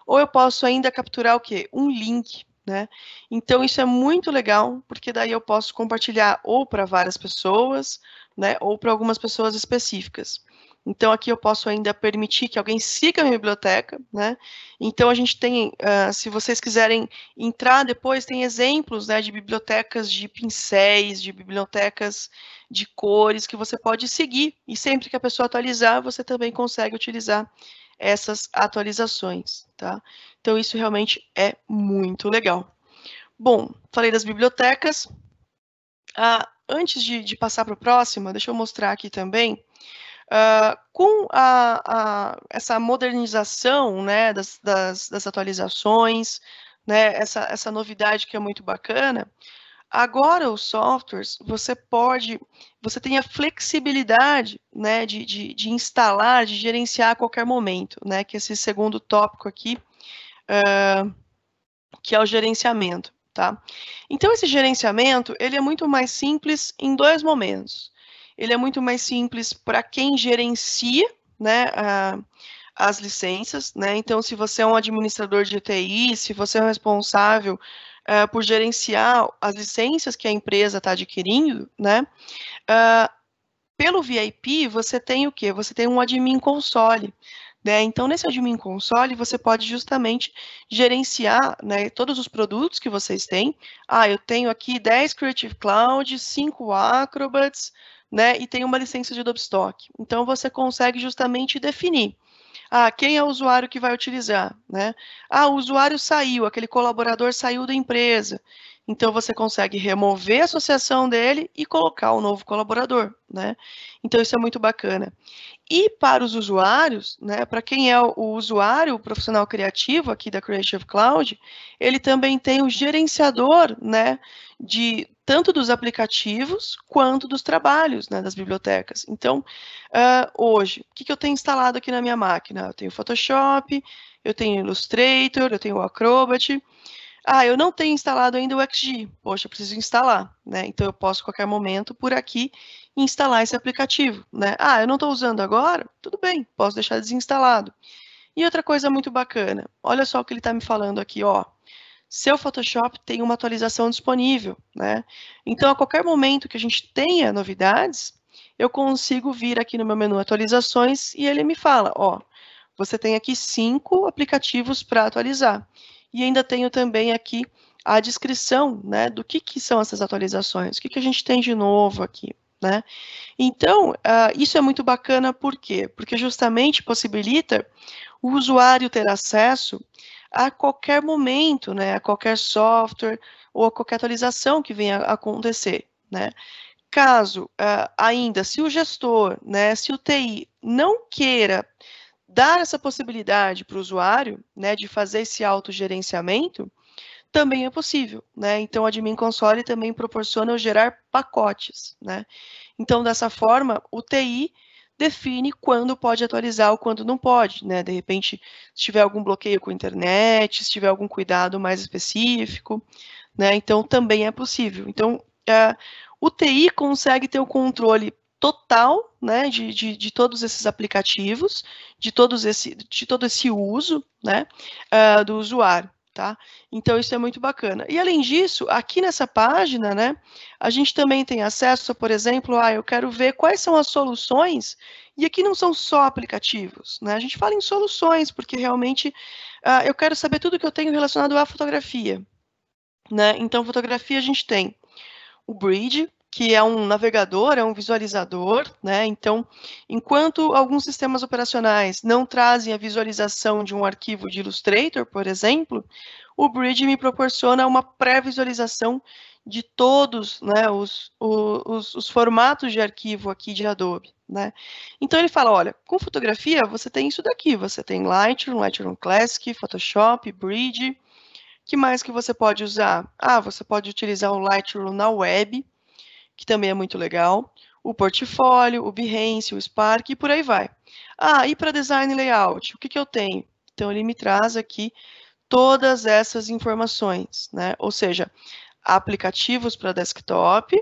ou eu posso ainda capturar o quê? Um link. Né? Então, isso é muito legal, porque daí eu posso compartilhar ou para várias pessoas, né, ou para algumas pessoas específicas. Então, aqui eu posso ainda permitir que alguém siga a minha biblioteca, né? Então, a gente tem, uh, se vocês quiserem entrar depois, tem exemplos né, de bibliotecas de pincéis, de bibliotecas de cores que você pode seguir. E sempre que a pessoa atualizar, você também consegue utilizar essas atualizações, tá? Então, isso realmente é muito legal. Bom, falei das bibliotecas. Ah, antes de, de passar para o próximo, deixa eu mostrar aqui também Uh, com a, a, essa modernização né, das, das, das atualizações, né, essa, essa novidade que é muito bacana, agora os softwares, você pode, você tem a flexibilidade né, de, de, de instalar, de gerenciar a qualquer momento, né, que é esse segundo tópico aqui, uh, que é o gerenciamento. Tá? Então, esse gerenciamento, ele é muito mais simples em dois momentos ele é muito mais simples para quem gerencia né, a, as licenças. Né? Então, se você é um administrador de TI, se você é um responsável uh, por gerenciar as licenças que a empresa está adquirindo, né? Uh, pelo VIP, você tem o quê? Você tem um admin console. Né? Então, nesse admin console, você pode justamente gerenciar né, todos os produtos que vocês têm. Ah, eu tenho aqui 10 Creative Cloud, 5 Acrobats, né, e tem uma licença de Dubstock. Então você consegue justamente definir ah, quem é o usuário que vai utilizar, né? Ah, o usuário saiu, aquele colaborador saiu da empresa. Então você consegue remover a associação dele e colocar o um novo colaborador, né? Então isso é muito bacana. E para os usuários, né, para quem é o usuário, o profissional criativo aqui da Creative Cloud, ele também tem o gerenciador, né, de tanto dos aplicativos quanto dos trabalhos, né, das bibliotecas. Então, uh, hoje, o que, que eu tenho instalado aqui na minha máquina? Eu tenho Photoshop, eu tenho Illustrator, eu tenho Acrobat, ah, eu não tenho instalado ainda o XG. Poxa, eu preciso instalar, né? Então eu posso a qualquer momento por aqui instalar esse aplicativo, né? Ah, eu não estou usando agora? Tudo bem, posso deixar desinstalado. E outra coisa muito bacana, olha só o que ele está me falando aqui, ó. Seu Photoshop tem uma atualização disponível, né? Então, a qualquer momento que a gente tenha novidades, eu consigo vir aqui no meu menu atualizações e ele me fala, ó, você tem aqui cinco aplicativos para atualizar. E ainda tenho também aqui a descrição né, do que, que são essas atualizações, o que, que a gente tem de novo aqui. Né? Então, uh, isso é muito bacana, por quê? Porque justamente possibilita o usuário ter acesso a qualquer momento, né, a qualquer software ou a qualquer atualização que venha a acontecer. Né? Caso uh, ainda, se o gestor, né, se o TI não queira dar essa possibilidade para o usuário, né, de fazer esse autogerenciamento, também é possível, né? Então, o Admin Console também proporciona eu gerar pacotes, né? Então, dessa forma, o TI define quando pode atualizar ou quando não pode, né? De repente, se tiver algum bloqueio com a internet, se tiver algum cuidado mais específico, né? Então, também é possível. Então, é, o TI consegue ter o controle total né, de, de, de, todos esses aplicativos, de, todos esse, de todo esse uso né, uh, do usuário. Tá? Então, isso é muito bacana. E, além disso, aqui nessa página, né, a gente também tem acesso, por exemplo, ah, eu quero ver quais são as soluções, e aqui não são só aplicativos, né? A gente fala em soluções, porque realmente ah, eu quero saber tudo que eu tenho relacionado à fotografia. Né? Então, fotografia a gente tem o Bridge, que é um navegador, é um visualizador, né? Então, enquanto alguns sistemas operacionais não trazem a visualização de um arquivo de Illustrator, por exemplo, o Bridge me proporciona uma pré-visualização de todos né, os, os, os, formatos de arquivo aqui de Adobe. Né? Então ele fala, olha, com fotografia você tem isso daqui, você tem Lightroom, Lightroom Classic, Photoshop, Bridge, que mais que você pode usar? Ah, você pode utilizar o Lightroom na web, que também é muito legal, o portfólio, o Behance, o Spark e por aí vai. Ah, e para design layout, o que, que eu tenho? Então ele me traz aqui todas essas informações, né? Ou seja, aplicativos para desktop,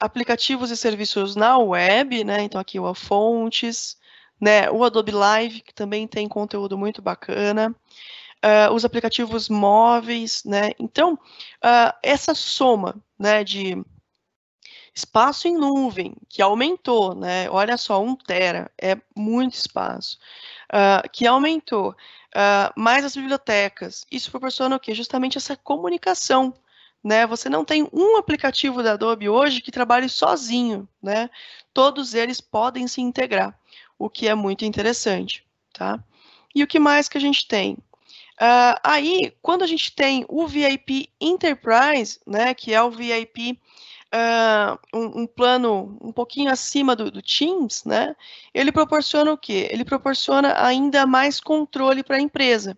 aplicativos e serviços na web, né? Então aqui o Fontes, né? O Adobe Live que também tem conteúdo muito bacana. Uh, os aplicativos móveis, né? Então, uh, essa soma, né, de Espaço em nuvem, que aumentou, né? Olha só, 1 um tera é muito espaço, uh, que aumentou. Uh, ah, mais as bibliotecas. Isso proporciona o quê? Justamente essa comunicação. Né? Você não tem um aplicativo da Adobe hoje que trabalhe sozinho. Né? Todos eles podem se integrar, o que é muito interessante. Tá? E o que mais que a gente tem? Uh, aí, quando a gente tem o VIP Enterprise, né, que é o VIP um, um, plano um pouquinho acima do, do Teams, né, ele proporciona o quê? Ele proporciona ainda mais controle para a empresa.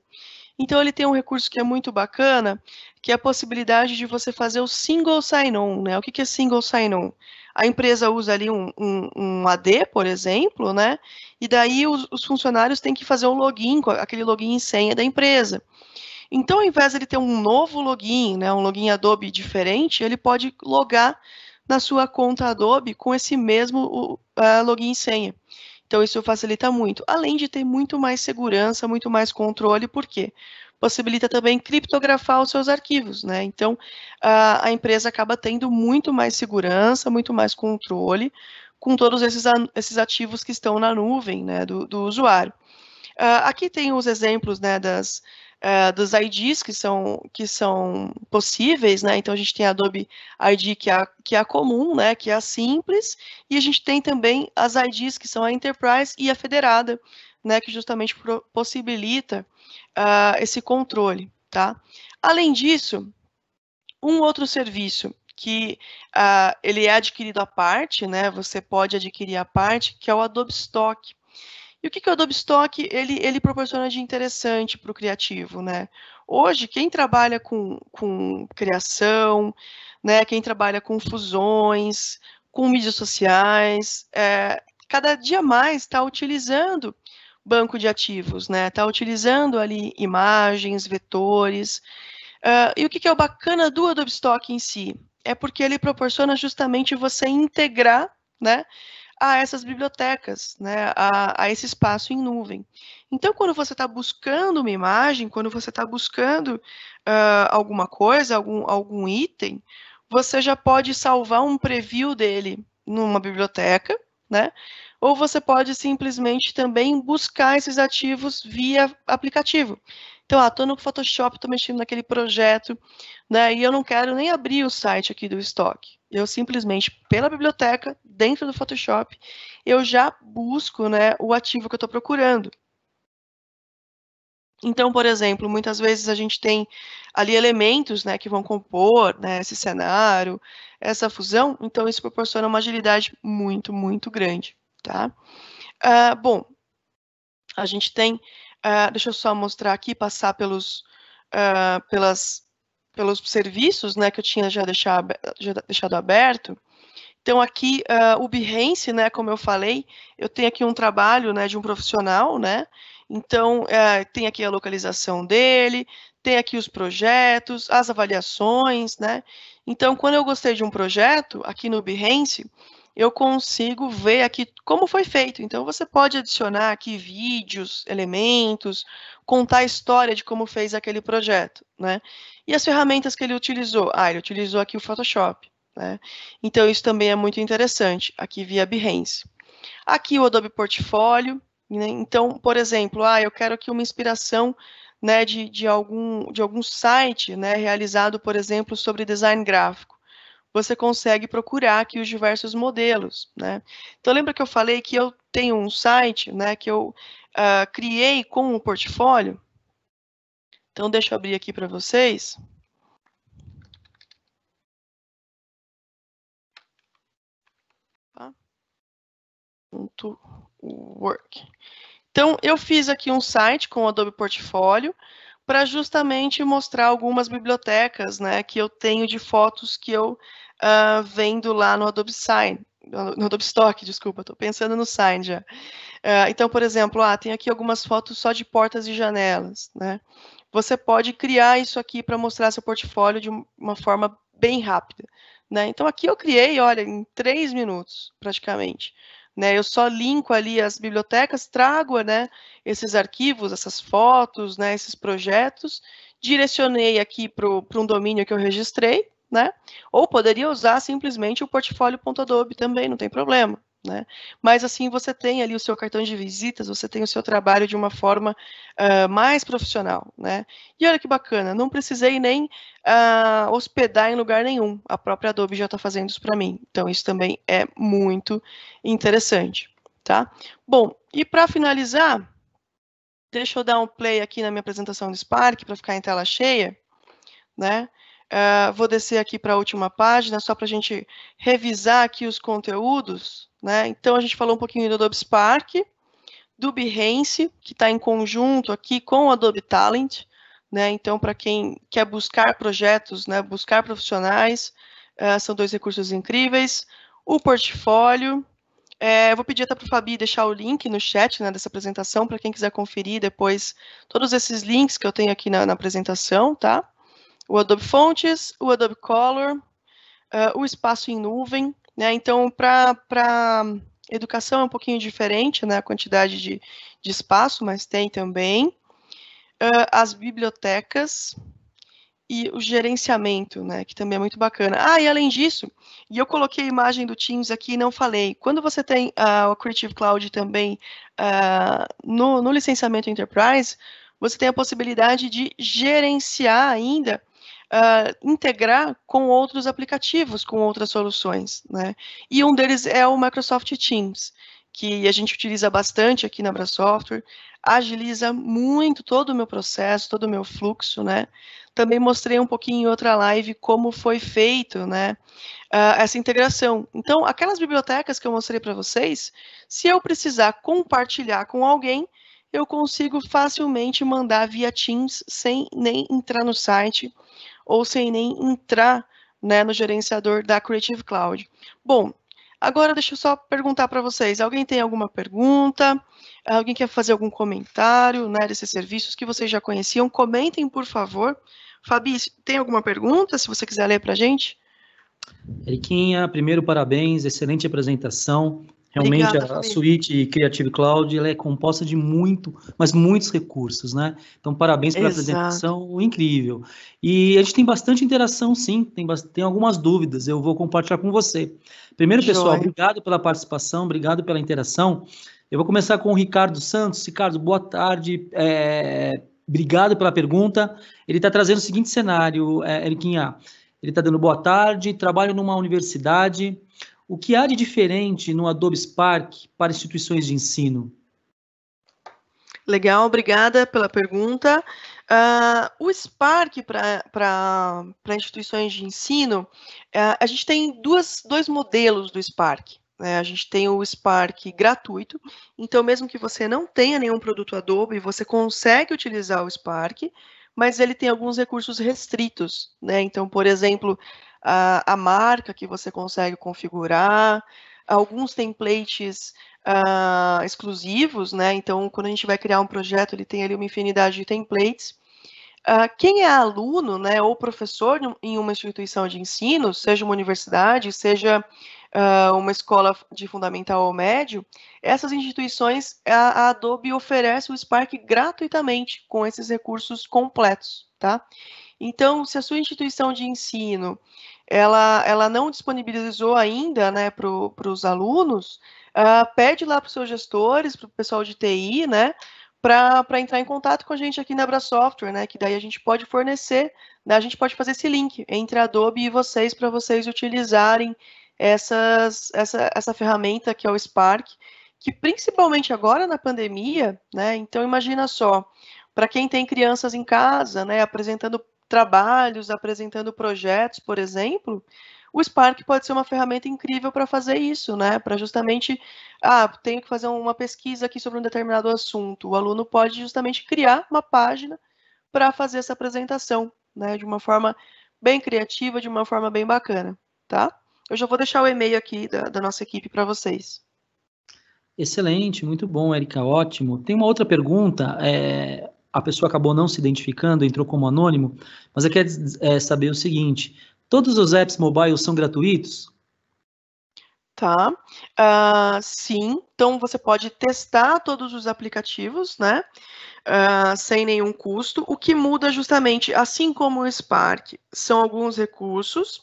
Então, ele tem um recurso que é muito bacana, que é a possibilidade de você fazer o single sign-on. Né? O que, que é single sign-on? A empresa usa ali um, um, um, AD, por exemplo, né? e daí os, os funcionários têm que fazer um login, aquele login e senha da empresa. Então, ao invés de ele ter um novo login, né, um login Adobe diferente, ele pode logar na sua conta Adobe com esse mesmo uh, login e senha. Então, isso facilita muito. Além de ter muito mais segurança, muito mais controle, por quê? possibilita também criptografar os seus arquivos, né? Então a, a, empresa acaba tendo muito mais segurança, muito mais controle com todos esses, esses ativos que estão na nuvem né, do, do usuário. Uh, aqui tem os exemplos né, das, uh, dos IDs que são, que são possíveis, né? Então a gente tem a Adobe ID que é a, que é a comum, né? Que é a simples, e a gente tem também as IDs que são a Enterprise e a Federada, né? Que justamente pro, possibilita uh, esse controle, tá? Além disso, um outro serviço que uh, ele é adquirido à parte, né? Você pode adquirir à parte, que é o Adobe Stock. E o que, que o Adobe Stock ele, ele proporciona de interessante para o criativo, né? Hoje, quem trabalha com, com criação, né, quem trabalha com fusões, com mídias sociais, é, cada dia mais está utilizando banco de ativos, né? Está utilizando ali imagens, vetores. Uh, e o que, que é o bacana do Adobe Stock em si? É porque ele proporciona justamente você integrar, né? a essas bibliotecas, né, a, a esse espaço em nuvem. Então, quando você está buscando uma imagem, quando você está buscando uh, alguma coisa, algum, algum item, você já pode salvar um preview dele numa biblioteca, né? Ou você pode simplesmente também buscar esses ativos via aplicativo. Então, ah, tô no Photoshop, tô mexendo naquele projeto, né? E eu não quero nem abrir o site aqui do estoque. Eu simplesmente, pela biblioteca, dentro do Photoshop, eu já busco né, o ativo que eu estou procurando. Então, por exemplo, muitas vezes a gente tem ali elementos né, que vão compor né, esse cenário, essa fusão, então isso proporciona uma agilidade muito, muito grande. Tá? Ah, bom, a gente tem Uh, deixa eu só mostrar aqui, passar pelos, uh, pelas, pelos serviços né, que eu tinha já, deixar, já deixado aberto. Então, aqui, uh, o Behance, né, como eu falei, eu tenho aqui um trabalho né, de um profissional, né? Então, tem aqui a localização dele, tem aqui os projetos, as avaliações, né? Então, quando eu gostei de um projeto, aqui no Behance, eu consigo ver aqui como foi feito. Então, você pode adicionar aqui vídeos, elementos, contar a história de como fez aquele projeto, né? E as ferramentas que ele utilizou? Ah, ele utilizou aqui o Photoshop, né? Então, isso também é muito interessante, aqui via Behance. Aqui o Adobe Portfólio, né? Então, por exemplo, ah, eu quero aqui uma inspiração né, de, de, algum, de algum site né, realizado, por exemplo, sobre design gráfico você consegue procurar aqui os diversos modelos, né? Então lembra que eu falei que eu tenho um site, né, que eu uh, criei com um portfólio? Então deixa eu abrir aqui para vocês. Work. Então, eu fiz aqui um site com o Adobe Portfólio, para justamente mostrar algumas bibliotecas né, que eu tenho de fotos que eu uh, vendo lá no Adobe Sign. No Adobe Stock, desculpa, estou pensando no Sign já. Uh, então, por exemplo, ah, tem aqui algumas fotos só de portas e janelas. Né? Você pode criar isso aqui para mostrar seu portfólio de uma forma bem rápida. Né? Então, aqui eu criei, olha, em três minutos, praticamente. Né? Eu só linko ali as bibliotecas, trago né, esses arquivos, essas fotos, né, esses projetos, direcionei aqui para um domínio que eu registrei, né? ou poderia usar simplesmente o portfólio.adobe também, não tem problema. Né? Mas assim você tem ali o seu cartão de visitas, você tem o seu trabalho de uma forma uh, mais profissional, né? E olha que bacana, não precisei nem uh, hospedar em lugar nenhum, a própria Adobe já está fazendo isso para mim. Então isso também é muito interessante, tá? Bom, e para finalizar, deixa eu dar um play aqui na minha apresentação do Spark para ficar em tela cheia, né? Uh, vou descer aqui para a última página só para a gente revisar aqui os conteúdos. Né? Então a gente falou um pouquinho do Adobe Spark, do Behance, que está em conjunto aqui com o Adobe Talent. Né? Então, para quem quer buscar projetos, né? buscar profissionais, uh, são dois recursos incríveis. O portfólio. É, vou pedir até para o Fabi deixar o link no chat né, dessa apresentação, para quem quiser conferir depois todos esses links que eu tenho aqui na, na apresentação, tá? O Adobe Fontes, o Adobe Color, uh, o espaço em nuvem, né? Então, para educação é um pouquinho diferente né? a quantidade de, de espaço, mas tem também. Uh, as bibliotecas e o gerenciamento, né, que também é muito bacana. Ah, e além disso, e eu coloquei a imagem do Teams aqui e não falei, quando você tem uh, o Creative Cloud também uh, no, no licenciamento Enterprise, você tem a possibilidade de gerenciar ainda uh, integrar com outros aplicativos, com outras soluções, né? E um deles é o Microsoft Teams, que a gente utiliza bastante aqui na Software, agiliza muito todo o meu processo, todo o meu fluxo, né? Também mostrei um pouquinho em outra live como foi feito, né, uh, essa integração. Então, aquelas bibliotecas que eu mostrei para vocês, se eu precisar compartilhar com alguém, eu consigo facilmente mandar via Teams sem nem entrar no site ou sem nem entrar né, no gerenciador da Creative Cloud. Bom, agora deixa eu só perguntar para vocês, alguém tem alguma pergunta? Alguém quer fazer algum comentário né, desses serviços que vocês já conheciam? Comentem, por favor. Fabi, tem alguma pergunta, se você quiser ler para a gente? Eriquinha, primeiro parabéns, excelente apresentação. Realmente Obrigada, a, suíte Creative Cloud ela é composta de muito, mas muitos recursos, né? Então, parabéns pela Exato. apresentação, incrível. E a gente tem bastante interação, sim, tem, tem algumas dúvidas, eu vou compartilhar com você. Primeiro, pessoal, obrigado pela participação, obrigado pela interação. Eu vou começar com o Ricardo Santos. Ricardo, boa tarde. É, obrigado pela pergunta. Ele está trazendo o seguinte cenário, é, Eriquinha. Ele está dando boa tarde, trabalho numa universidade o que há de diferente no Adobe Spark para instituições de ensino? Legal, obrigada pela pergunta. Uh, o Spark para instituições de ensino, uh, a gente tem duas, dois modelos do Spark. Né? A gente tem o Spark gratuito, então, mesmo que você não tenha nenhum produto Adobe, você consegue utilizar o Spark mas ele tem alguns recursos restritos, né? Então, por exemplo, a, a marca que você consegue configurar, alguns templates uh, exclusivos, né? Então, quando a gente vai criar um projeto, ele tem ali uma infinidade de templates. Uh, quem é aluno, né, ou professor em uma instituição de ensino, seja uma universidade, seja uh, uma escola de fundamental ou médio, essas instituições, a, a Adobe oferece o Spark gratuitamente com esses recursos completos, tá? Então, se a sua instituição de ensino ela, ela não disponibilizou ainda né, para os alunos, uh, pede lá para os seus gestores, para o pessoal de TI, né, para entrar em contato com a gente aqui na Abra Software, né, que daí a gente pode fornecer, né, a gente pode fazer esse link entre a Adobe e vocês, para vocês utilizarem essas, essa, essa ferramenta que é o Spark, que principalmente agora na pandemia, né, então imagina só, para quem tem crianças em casa, né, apresentando trabalhos, apresentando projetos, por exemplo, o Spark pode ser uma ferramenta incrível para fazer isso, né? Para justamente, ah, tenho que fazer uma pesquisa aqui sobre um determinado assunto. O aluno pode justamente criar uma página para fazer essa apresentação, né? De uma forma bem criativa, de uma forma bem bacana, tá? Eu já vou deixar o e-mail aqui da, da nossa equipe para vocês. Excelente, muito bom, Erika, ótimo. Tem uma outra pergunta. É, a pessoa acabou não se identificando, entrou como anônimo, mas eu quero é, saber o seguinte: todos os apps mobile são gratuitos? Tá, uh, sim, então você pode testar todos os aplicativos, né, uh, sem nenhum custo, o que muda justamente, assim como o Spark, são alguns recursos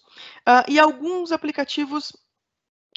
uh, e alguns aplicativos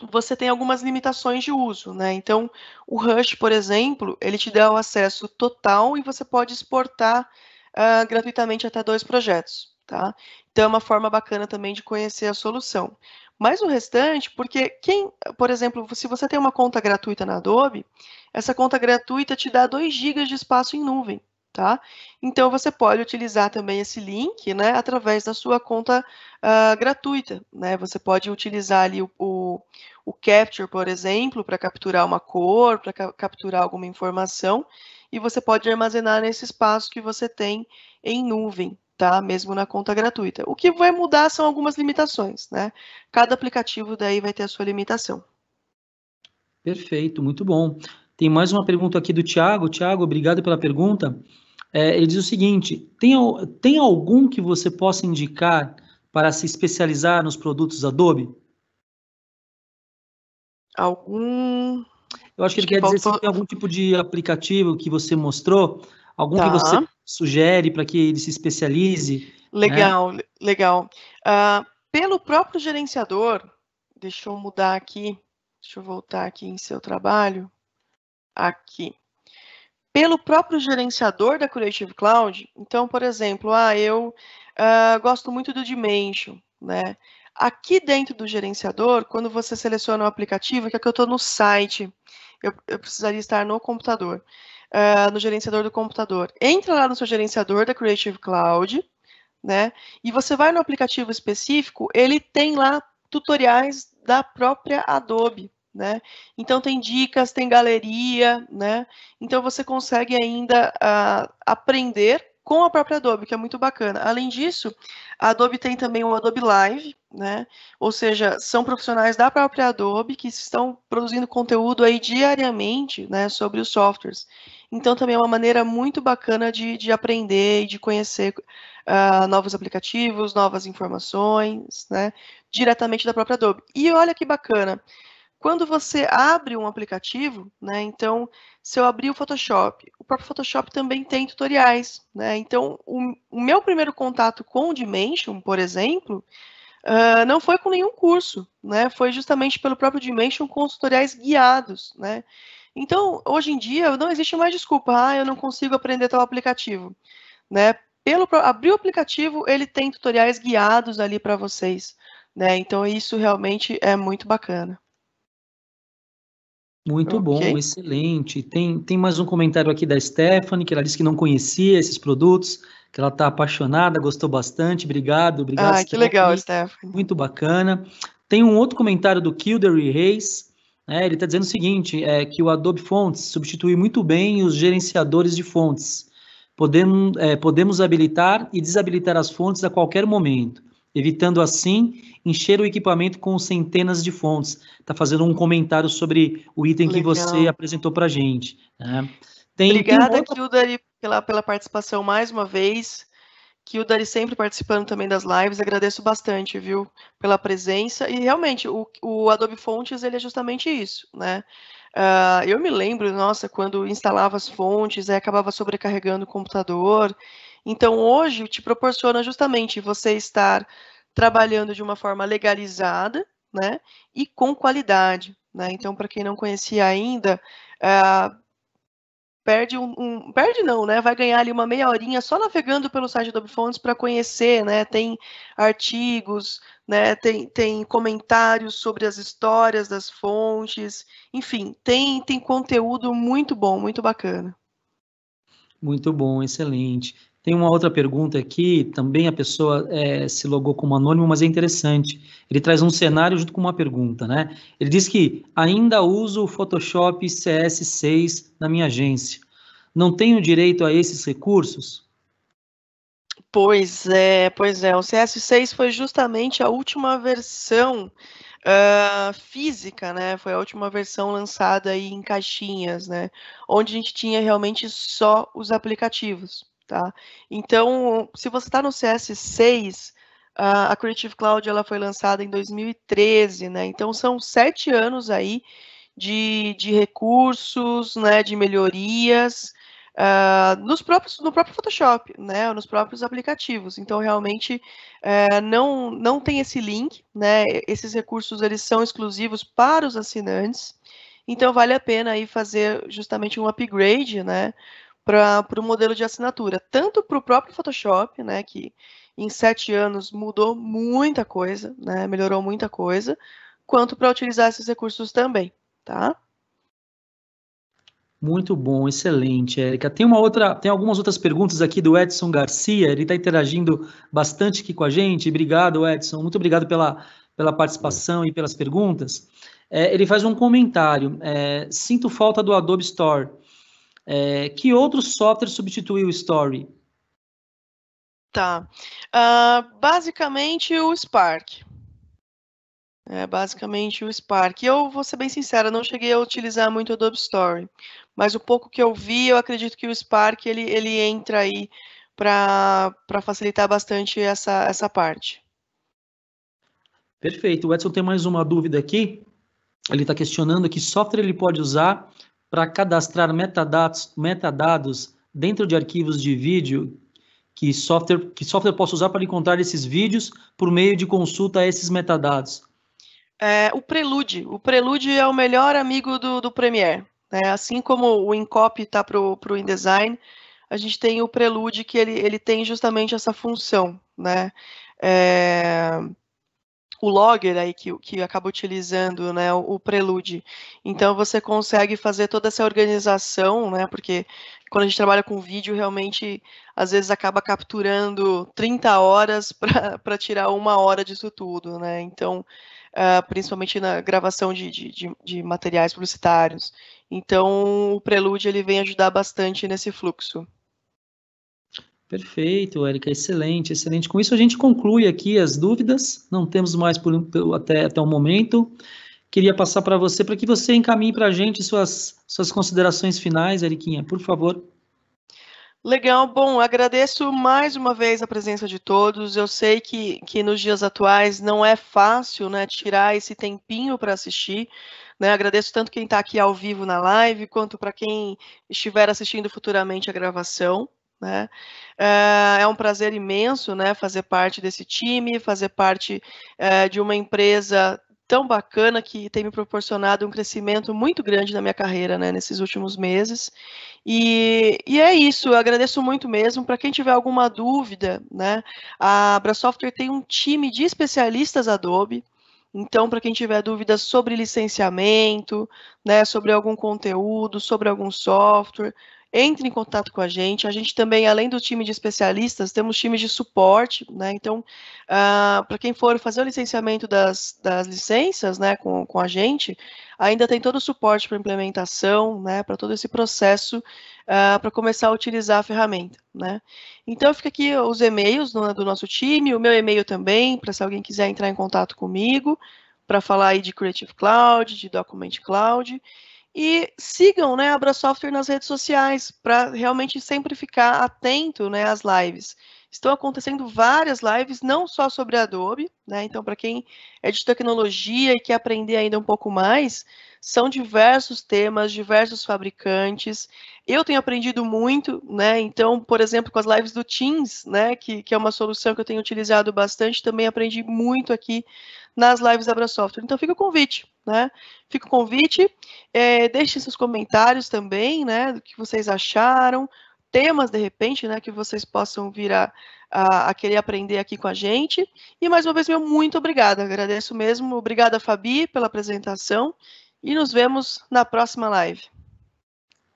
você tem algumas limitações de uso, né? Então, o Rush, por exemplo, ele te dá o acesso total e você pode exportar uh, gratuitamente até dois projetos, tá? Então, é uma forma bacana também de conhecer a solução. Mas o restante, porque quem, por exemplo, se você tem uma conta gratuita na Adobe, essa conta gratuita te dá 2 GB de espaço em nuvem, tá? Então, você pode utilizar também esse link, né, através da sua conta uh, gratuita, né? Você pode utilizar ali o, o o, capture, por exemplo, para capturar uma cor, para ca capturar alguma informação, e você pode armazenar nesse espaço que você tem em nuvem, tá? Mesmo na conta gratuita. O que vai mudar são algumas limitações, né? Cada aplicativo daí vai ter a sua limitação. Perfeito, muito bom. Tem mais uma pergunta aqui do Tiago. Tiago, obrigado pela pergunta. É, ele diz o seguinte: tem, tem algum que você possa indicar para se especializar nos produtos Adobe? algum. Eu acho que ele quer dizer se tem algum tipo de aplicativo que você mostrou, algum tá. que você sugere para que ele se especialize. Legal, né? legal. Uh, pelo próprio gerenciador, deixa eu mudar aqui, deixa eu voltar aqui em seu trabalho, aqui. Pelo próprio gerenciador da Creative Cloud, então, por exemplo, ah, eu uh, gosto muito do Dimension, né? Aqui dentro do gerenciador, quando você seleciona o aplicativo, que é que eu estou no site, eu, eu, precisaria estar no computador, uh, no gerenciador do computador. Entra lá no seu gerenciador da Creative Cloud, né? E você vai no aplicativo específico, ele tem lá tutoriais da própria Adobe, né? Então tem dicas, tem galeria, né? Então você consegue ainda uh, aprender com a própria Adobe, que é muito bacana. Além disso, a Adobe tem também o Adobe Live, né? Ou seja, são profissionais da própria Adobe que estão produzindo conteúdo aí diariamente, né, sobre os softwares. Então também é uma maneira muito bacana de, de aprender e de conhecer uh, novos aplicativos, novas informações, né, diretamente da própria Adobe. E olha que bacana, quando você abre um aplicativo, né, então, se eu abrir o Photoshop, o próprio Photoshop também tem tutoriais, né? Então, o, o meu primeiro contato com o Dimension, por exemplo, uh, não foi com nenhum curso, né? Foi justamente pelo próprio Dimension com os tutoriais guiados, né? Então, hoje em dia, não existe mais desculpa, ah, eu não consigo aprender tal aplicativo, né? Pelo abrir o aplicativo, ele tem tutoriais guiados ali para vocês, né? Então, isso realmente é muito bacana. Muito okay. bom, excelente. Tem, tem mais um comentário aqui da Stephanie, que ela disse que não conhecia esses produtos, que ela está apaixonada, gostou bastante. Obrigado, obrigado. Ah, Stephanie. que legal, Stephanie. Muito bacana. Tem um outro comentário do Kildery Reis. Né? ele está dizendo o seguinte: é, que o Adobe Fonts substitui muito bem os gerenciadores de fontes. Podemos, é, podemos habilitar e desabilitar as fontes a qualquer momento, evitando assim encher o equipamento com centenas de fontes. Está fazendo um comentário sobre o item Legal. que você apresentou para a gente. Né? Tem, Obrigada, outra... Kildari, pela, pela participação mais uma vez. Kildari sempre participando também das lives. Agradeço bastante, viu, pela presença. E realmente, o, o Adobe Fontes ele é justamente isso, né? Uh, eu me lembro, nossa, quando instalava as fontes, aí acabava sobrecarregando o computador. Então, hoje te proporciona justamente você estar trabalhando de uma forma legalizada, né, e com qualidade, né? Então, para quem não conhecia ainda, eh, perde um, um, perde não, né? Vai ganhar ali uma meia horinha só navegando pelo site do Fontes para conhecer, né? Tem artigos, né? Tem, tem comentários sobre as histórias das fontes, enfim, tem tem conteúdo muito bom, muito bacana. Muito bom, excelente. Tem uma outra pergunta aqui, também a pessoa é, se logou como anônimo, mas é interessante. Ele traz um cenário junto com uma pergunta, né? Ele diz que ainda uso o Photoshop CS6 na minha agência. Não tenho direito a esses recursos? Pois é, pois é. O CS6 foi justamente a última versão Uh, física, né? Foi a última versão lançada aí em caixinhas, né? Onde a gente tinha realmente só os aplicativos. Tá? Então, se você está no CS6, a Creative Cloud ela foi lançada em 2013, né? Então, são sete anos aí de, de recursos, né, de melhorias, Uh, nos próprios, no próprio Photoshop, né, nos próprios aplicativos. Então, realmente, uh, não, não tem esse link, né, esses recursos, eles são exclusivos para os assinantes, então vale a pena aí fazer justamente um upgrade, né, para o modelo de assinatura, tanto para o próprio Photoshop, né, que em sete anos mudou muita coisa, né, melhorou muita coisa, quanto para utilizar esses recursos também, tá? Muito bom, excelente, Érica. Tem uma outra, tem algumas outras perguntas aqui do Edson Garcia. Ele está interagindo bastante aqui com a gente. Obrigado, Edson. Muito obrigado pela, pela participação e pelas perguntas. É, ele faz um comentário. É, Sinto falta do Adobe Store. É, que outro software substitui o Story? Tá. Uh, basicamente o Spark. É basicamente o Spark. Eu vou ser bem sincera, não cheguei a utilizar muito o Adobe Story, mas o pouco que eu vi, eu acredito que o Spark ele, ele entra aí para facilitar bastante essa, essa parte. Perfeito. O Edson tem mais uma dúvida aqui. Ele está questionando que software ele pode usar para cadastrar metadados, metadados dentro de arquivos de vídeo que software, que software posso usar para encontrar esses vídeos por meio de consulta a esses metadados? É, o Prelude. O Prelude é o melhor amigo do, do Premiere. Né? Assim como o InCopy está para o InDesign, a gente tem o Prelude que ele, ele tem justamente essa função. Né? É, o logger aí que, que acaba utilizando né, o, o prelude. Então você consegue fazer toda essa organização, né? Porque quando a gente trabalha com vídeo, realmente às vezes acaba capturando 30 horas *laughs* para tirar uma hora disso tudo, né? Então, uh, principalmente na gravação de, de, de, materiais publicitários. Então o prelude ele vem ajudar bastante nesse fluxo. Perfeito, Érica, excelente, excelente. Com isso a gente conclui aqui as dúvidas, não temos mais por, por até, até o momento. Queria passar para você, para que você encaminhe para a gente suas, suas considerações finais, Eriquinha, por favor. Legal, bom, agradeço mais uma vez a presença de todos. Eu sei que, que nos dias atuais não é fácil né, tirar esse tempinho para assistir. Né? Agradeço tanto quem está aqui ao vivo na live, quanto para quem estiver assistindo futuramente a gravação. Né? Eh, é um prazer imenso né, fazer parte desse time, fazer parte é, de uma empresa tão bacana que tem me proporcionado um crescimento muito grande na minha carreira né, nesses últimos meses. E, e é isso, eu agradeço muito mesmo. Para quem tiver alguma dúvida, né, a Abra Software tem um time de especialistas Adobe. Então, para quem tiver dúvidas sobre licenciamento, né, sobre algum conteúdo, sobre algum software, entre em contato com a gente. A gente também, além do time de especialistas, temos times de suporte, né? Então, uh, ah, para quem for fazer o licenciamento das, das licenças, né, com, com a gente, ainda tem todo o suporte para implementação, né, para todo esse processo, uh, ah, para começar a utilizar a ferramenta, né. Então, fica aqui os e-mails do, do nosso time, o meu e-mail também, para se alguém quiser entrar em contato comigo, para falar aí de Creative Cloud, de Document Cloud, e sigam né, a Abra Software nas redes sociais para realmente sempre ficar atento né, às lives. Estão acontecendo várias lives, não só sobre Adobe, né? Então, para quem é de tecnologia e quer aprender ainda um pouco mais, são diversos temas, diversos fabricantes. Eu tenho aprendido muito, né? Então, por exemplo, com as lives do Teams, né? Que, que é uma solução que eu tenho utilizado bastante, também aprendi muito aqui nas lives da Abra Software. Então, fica o convite, né? Fica o convite. É, deixem seus comentários também, né? Do que vocês acharam, temas, de repente, né, que vocês possam vir a, a, a, querer aprender aqui com a gente. E mais uma vez, meu muito obrigada, agradeço mesmo. Obrigada, Fabi, pela apresentação e nos vemos na próxima live.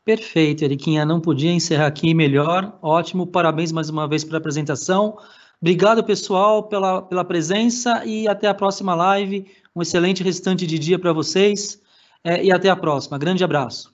Perfeito, Eriquinha. Não podia encerrar aqui melhor. Ótimo. Parabéns mais uma vez pela apresentação. Obrigado, pessoal, pela, pela presença e até a próxima live. Um excelente restante de dia para vocês é, e até a próxima. Grande abraço.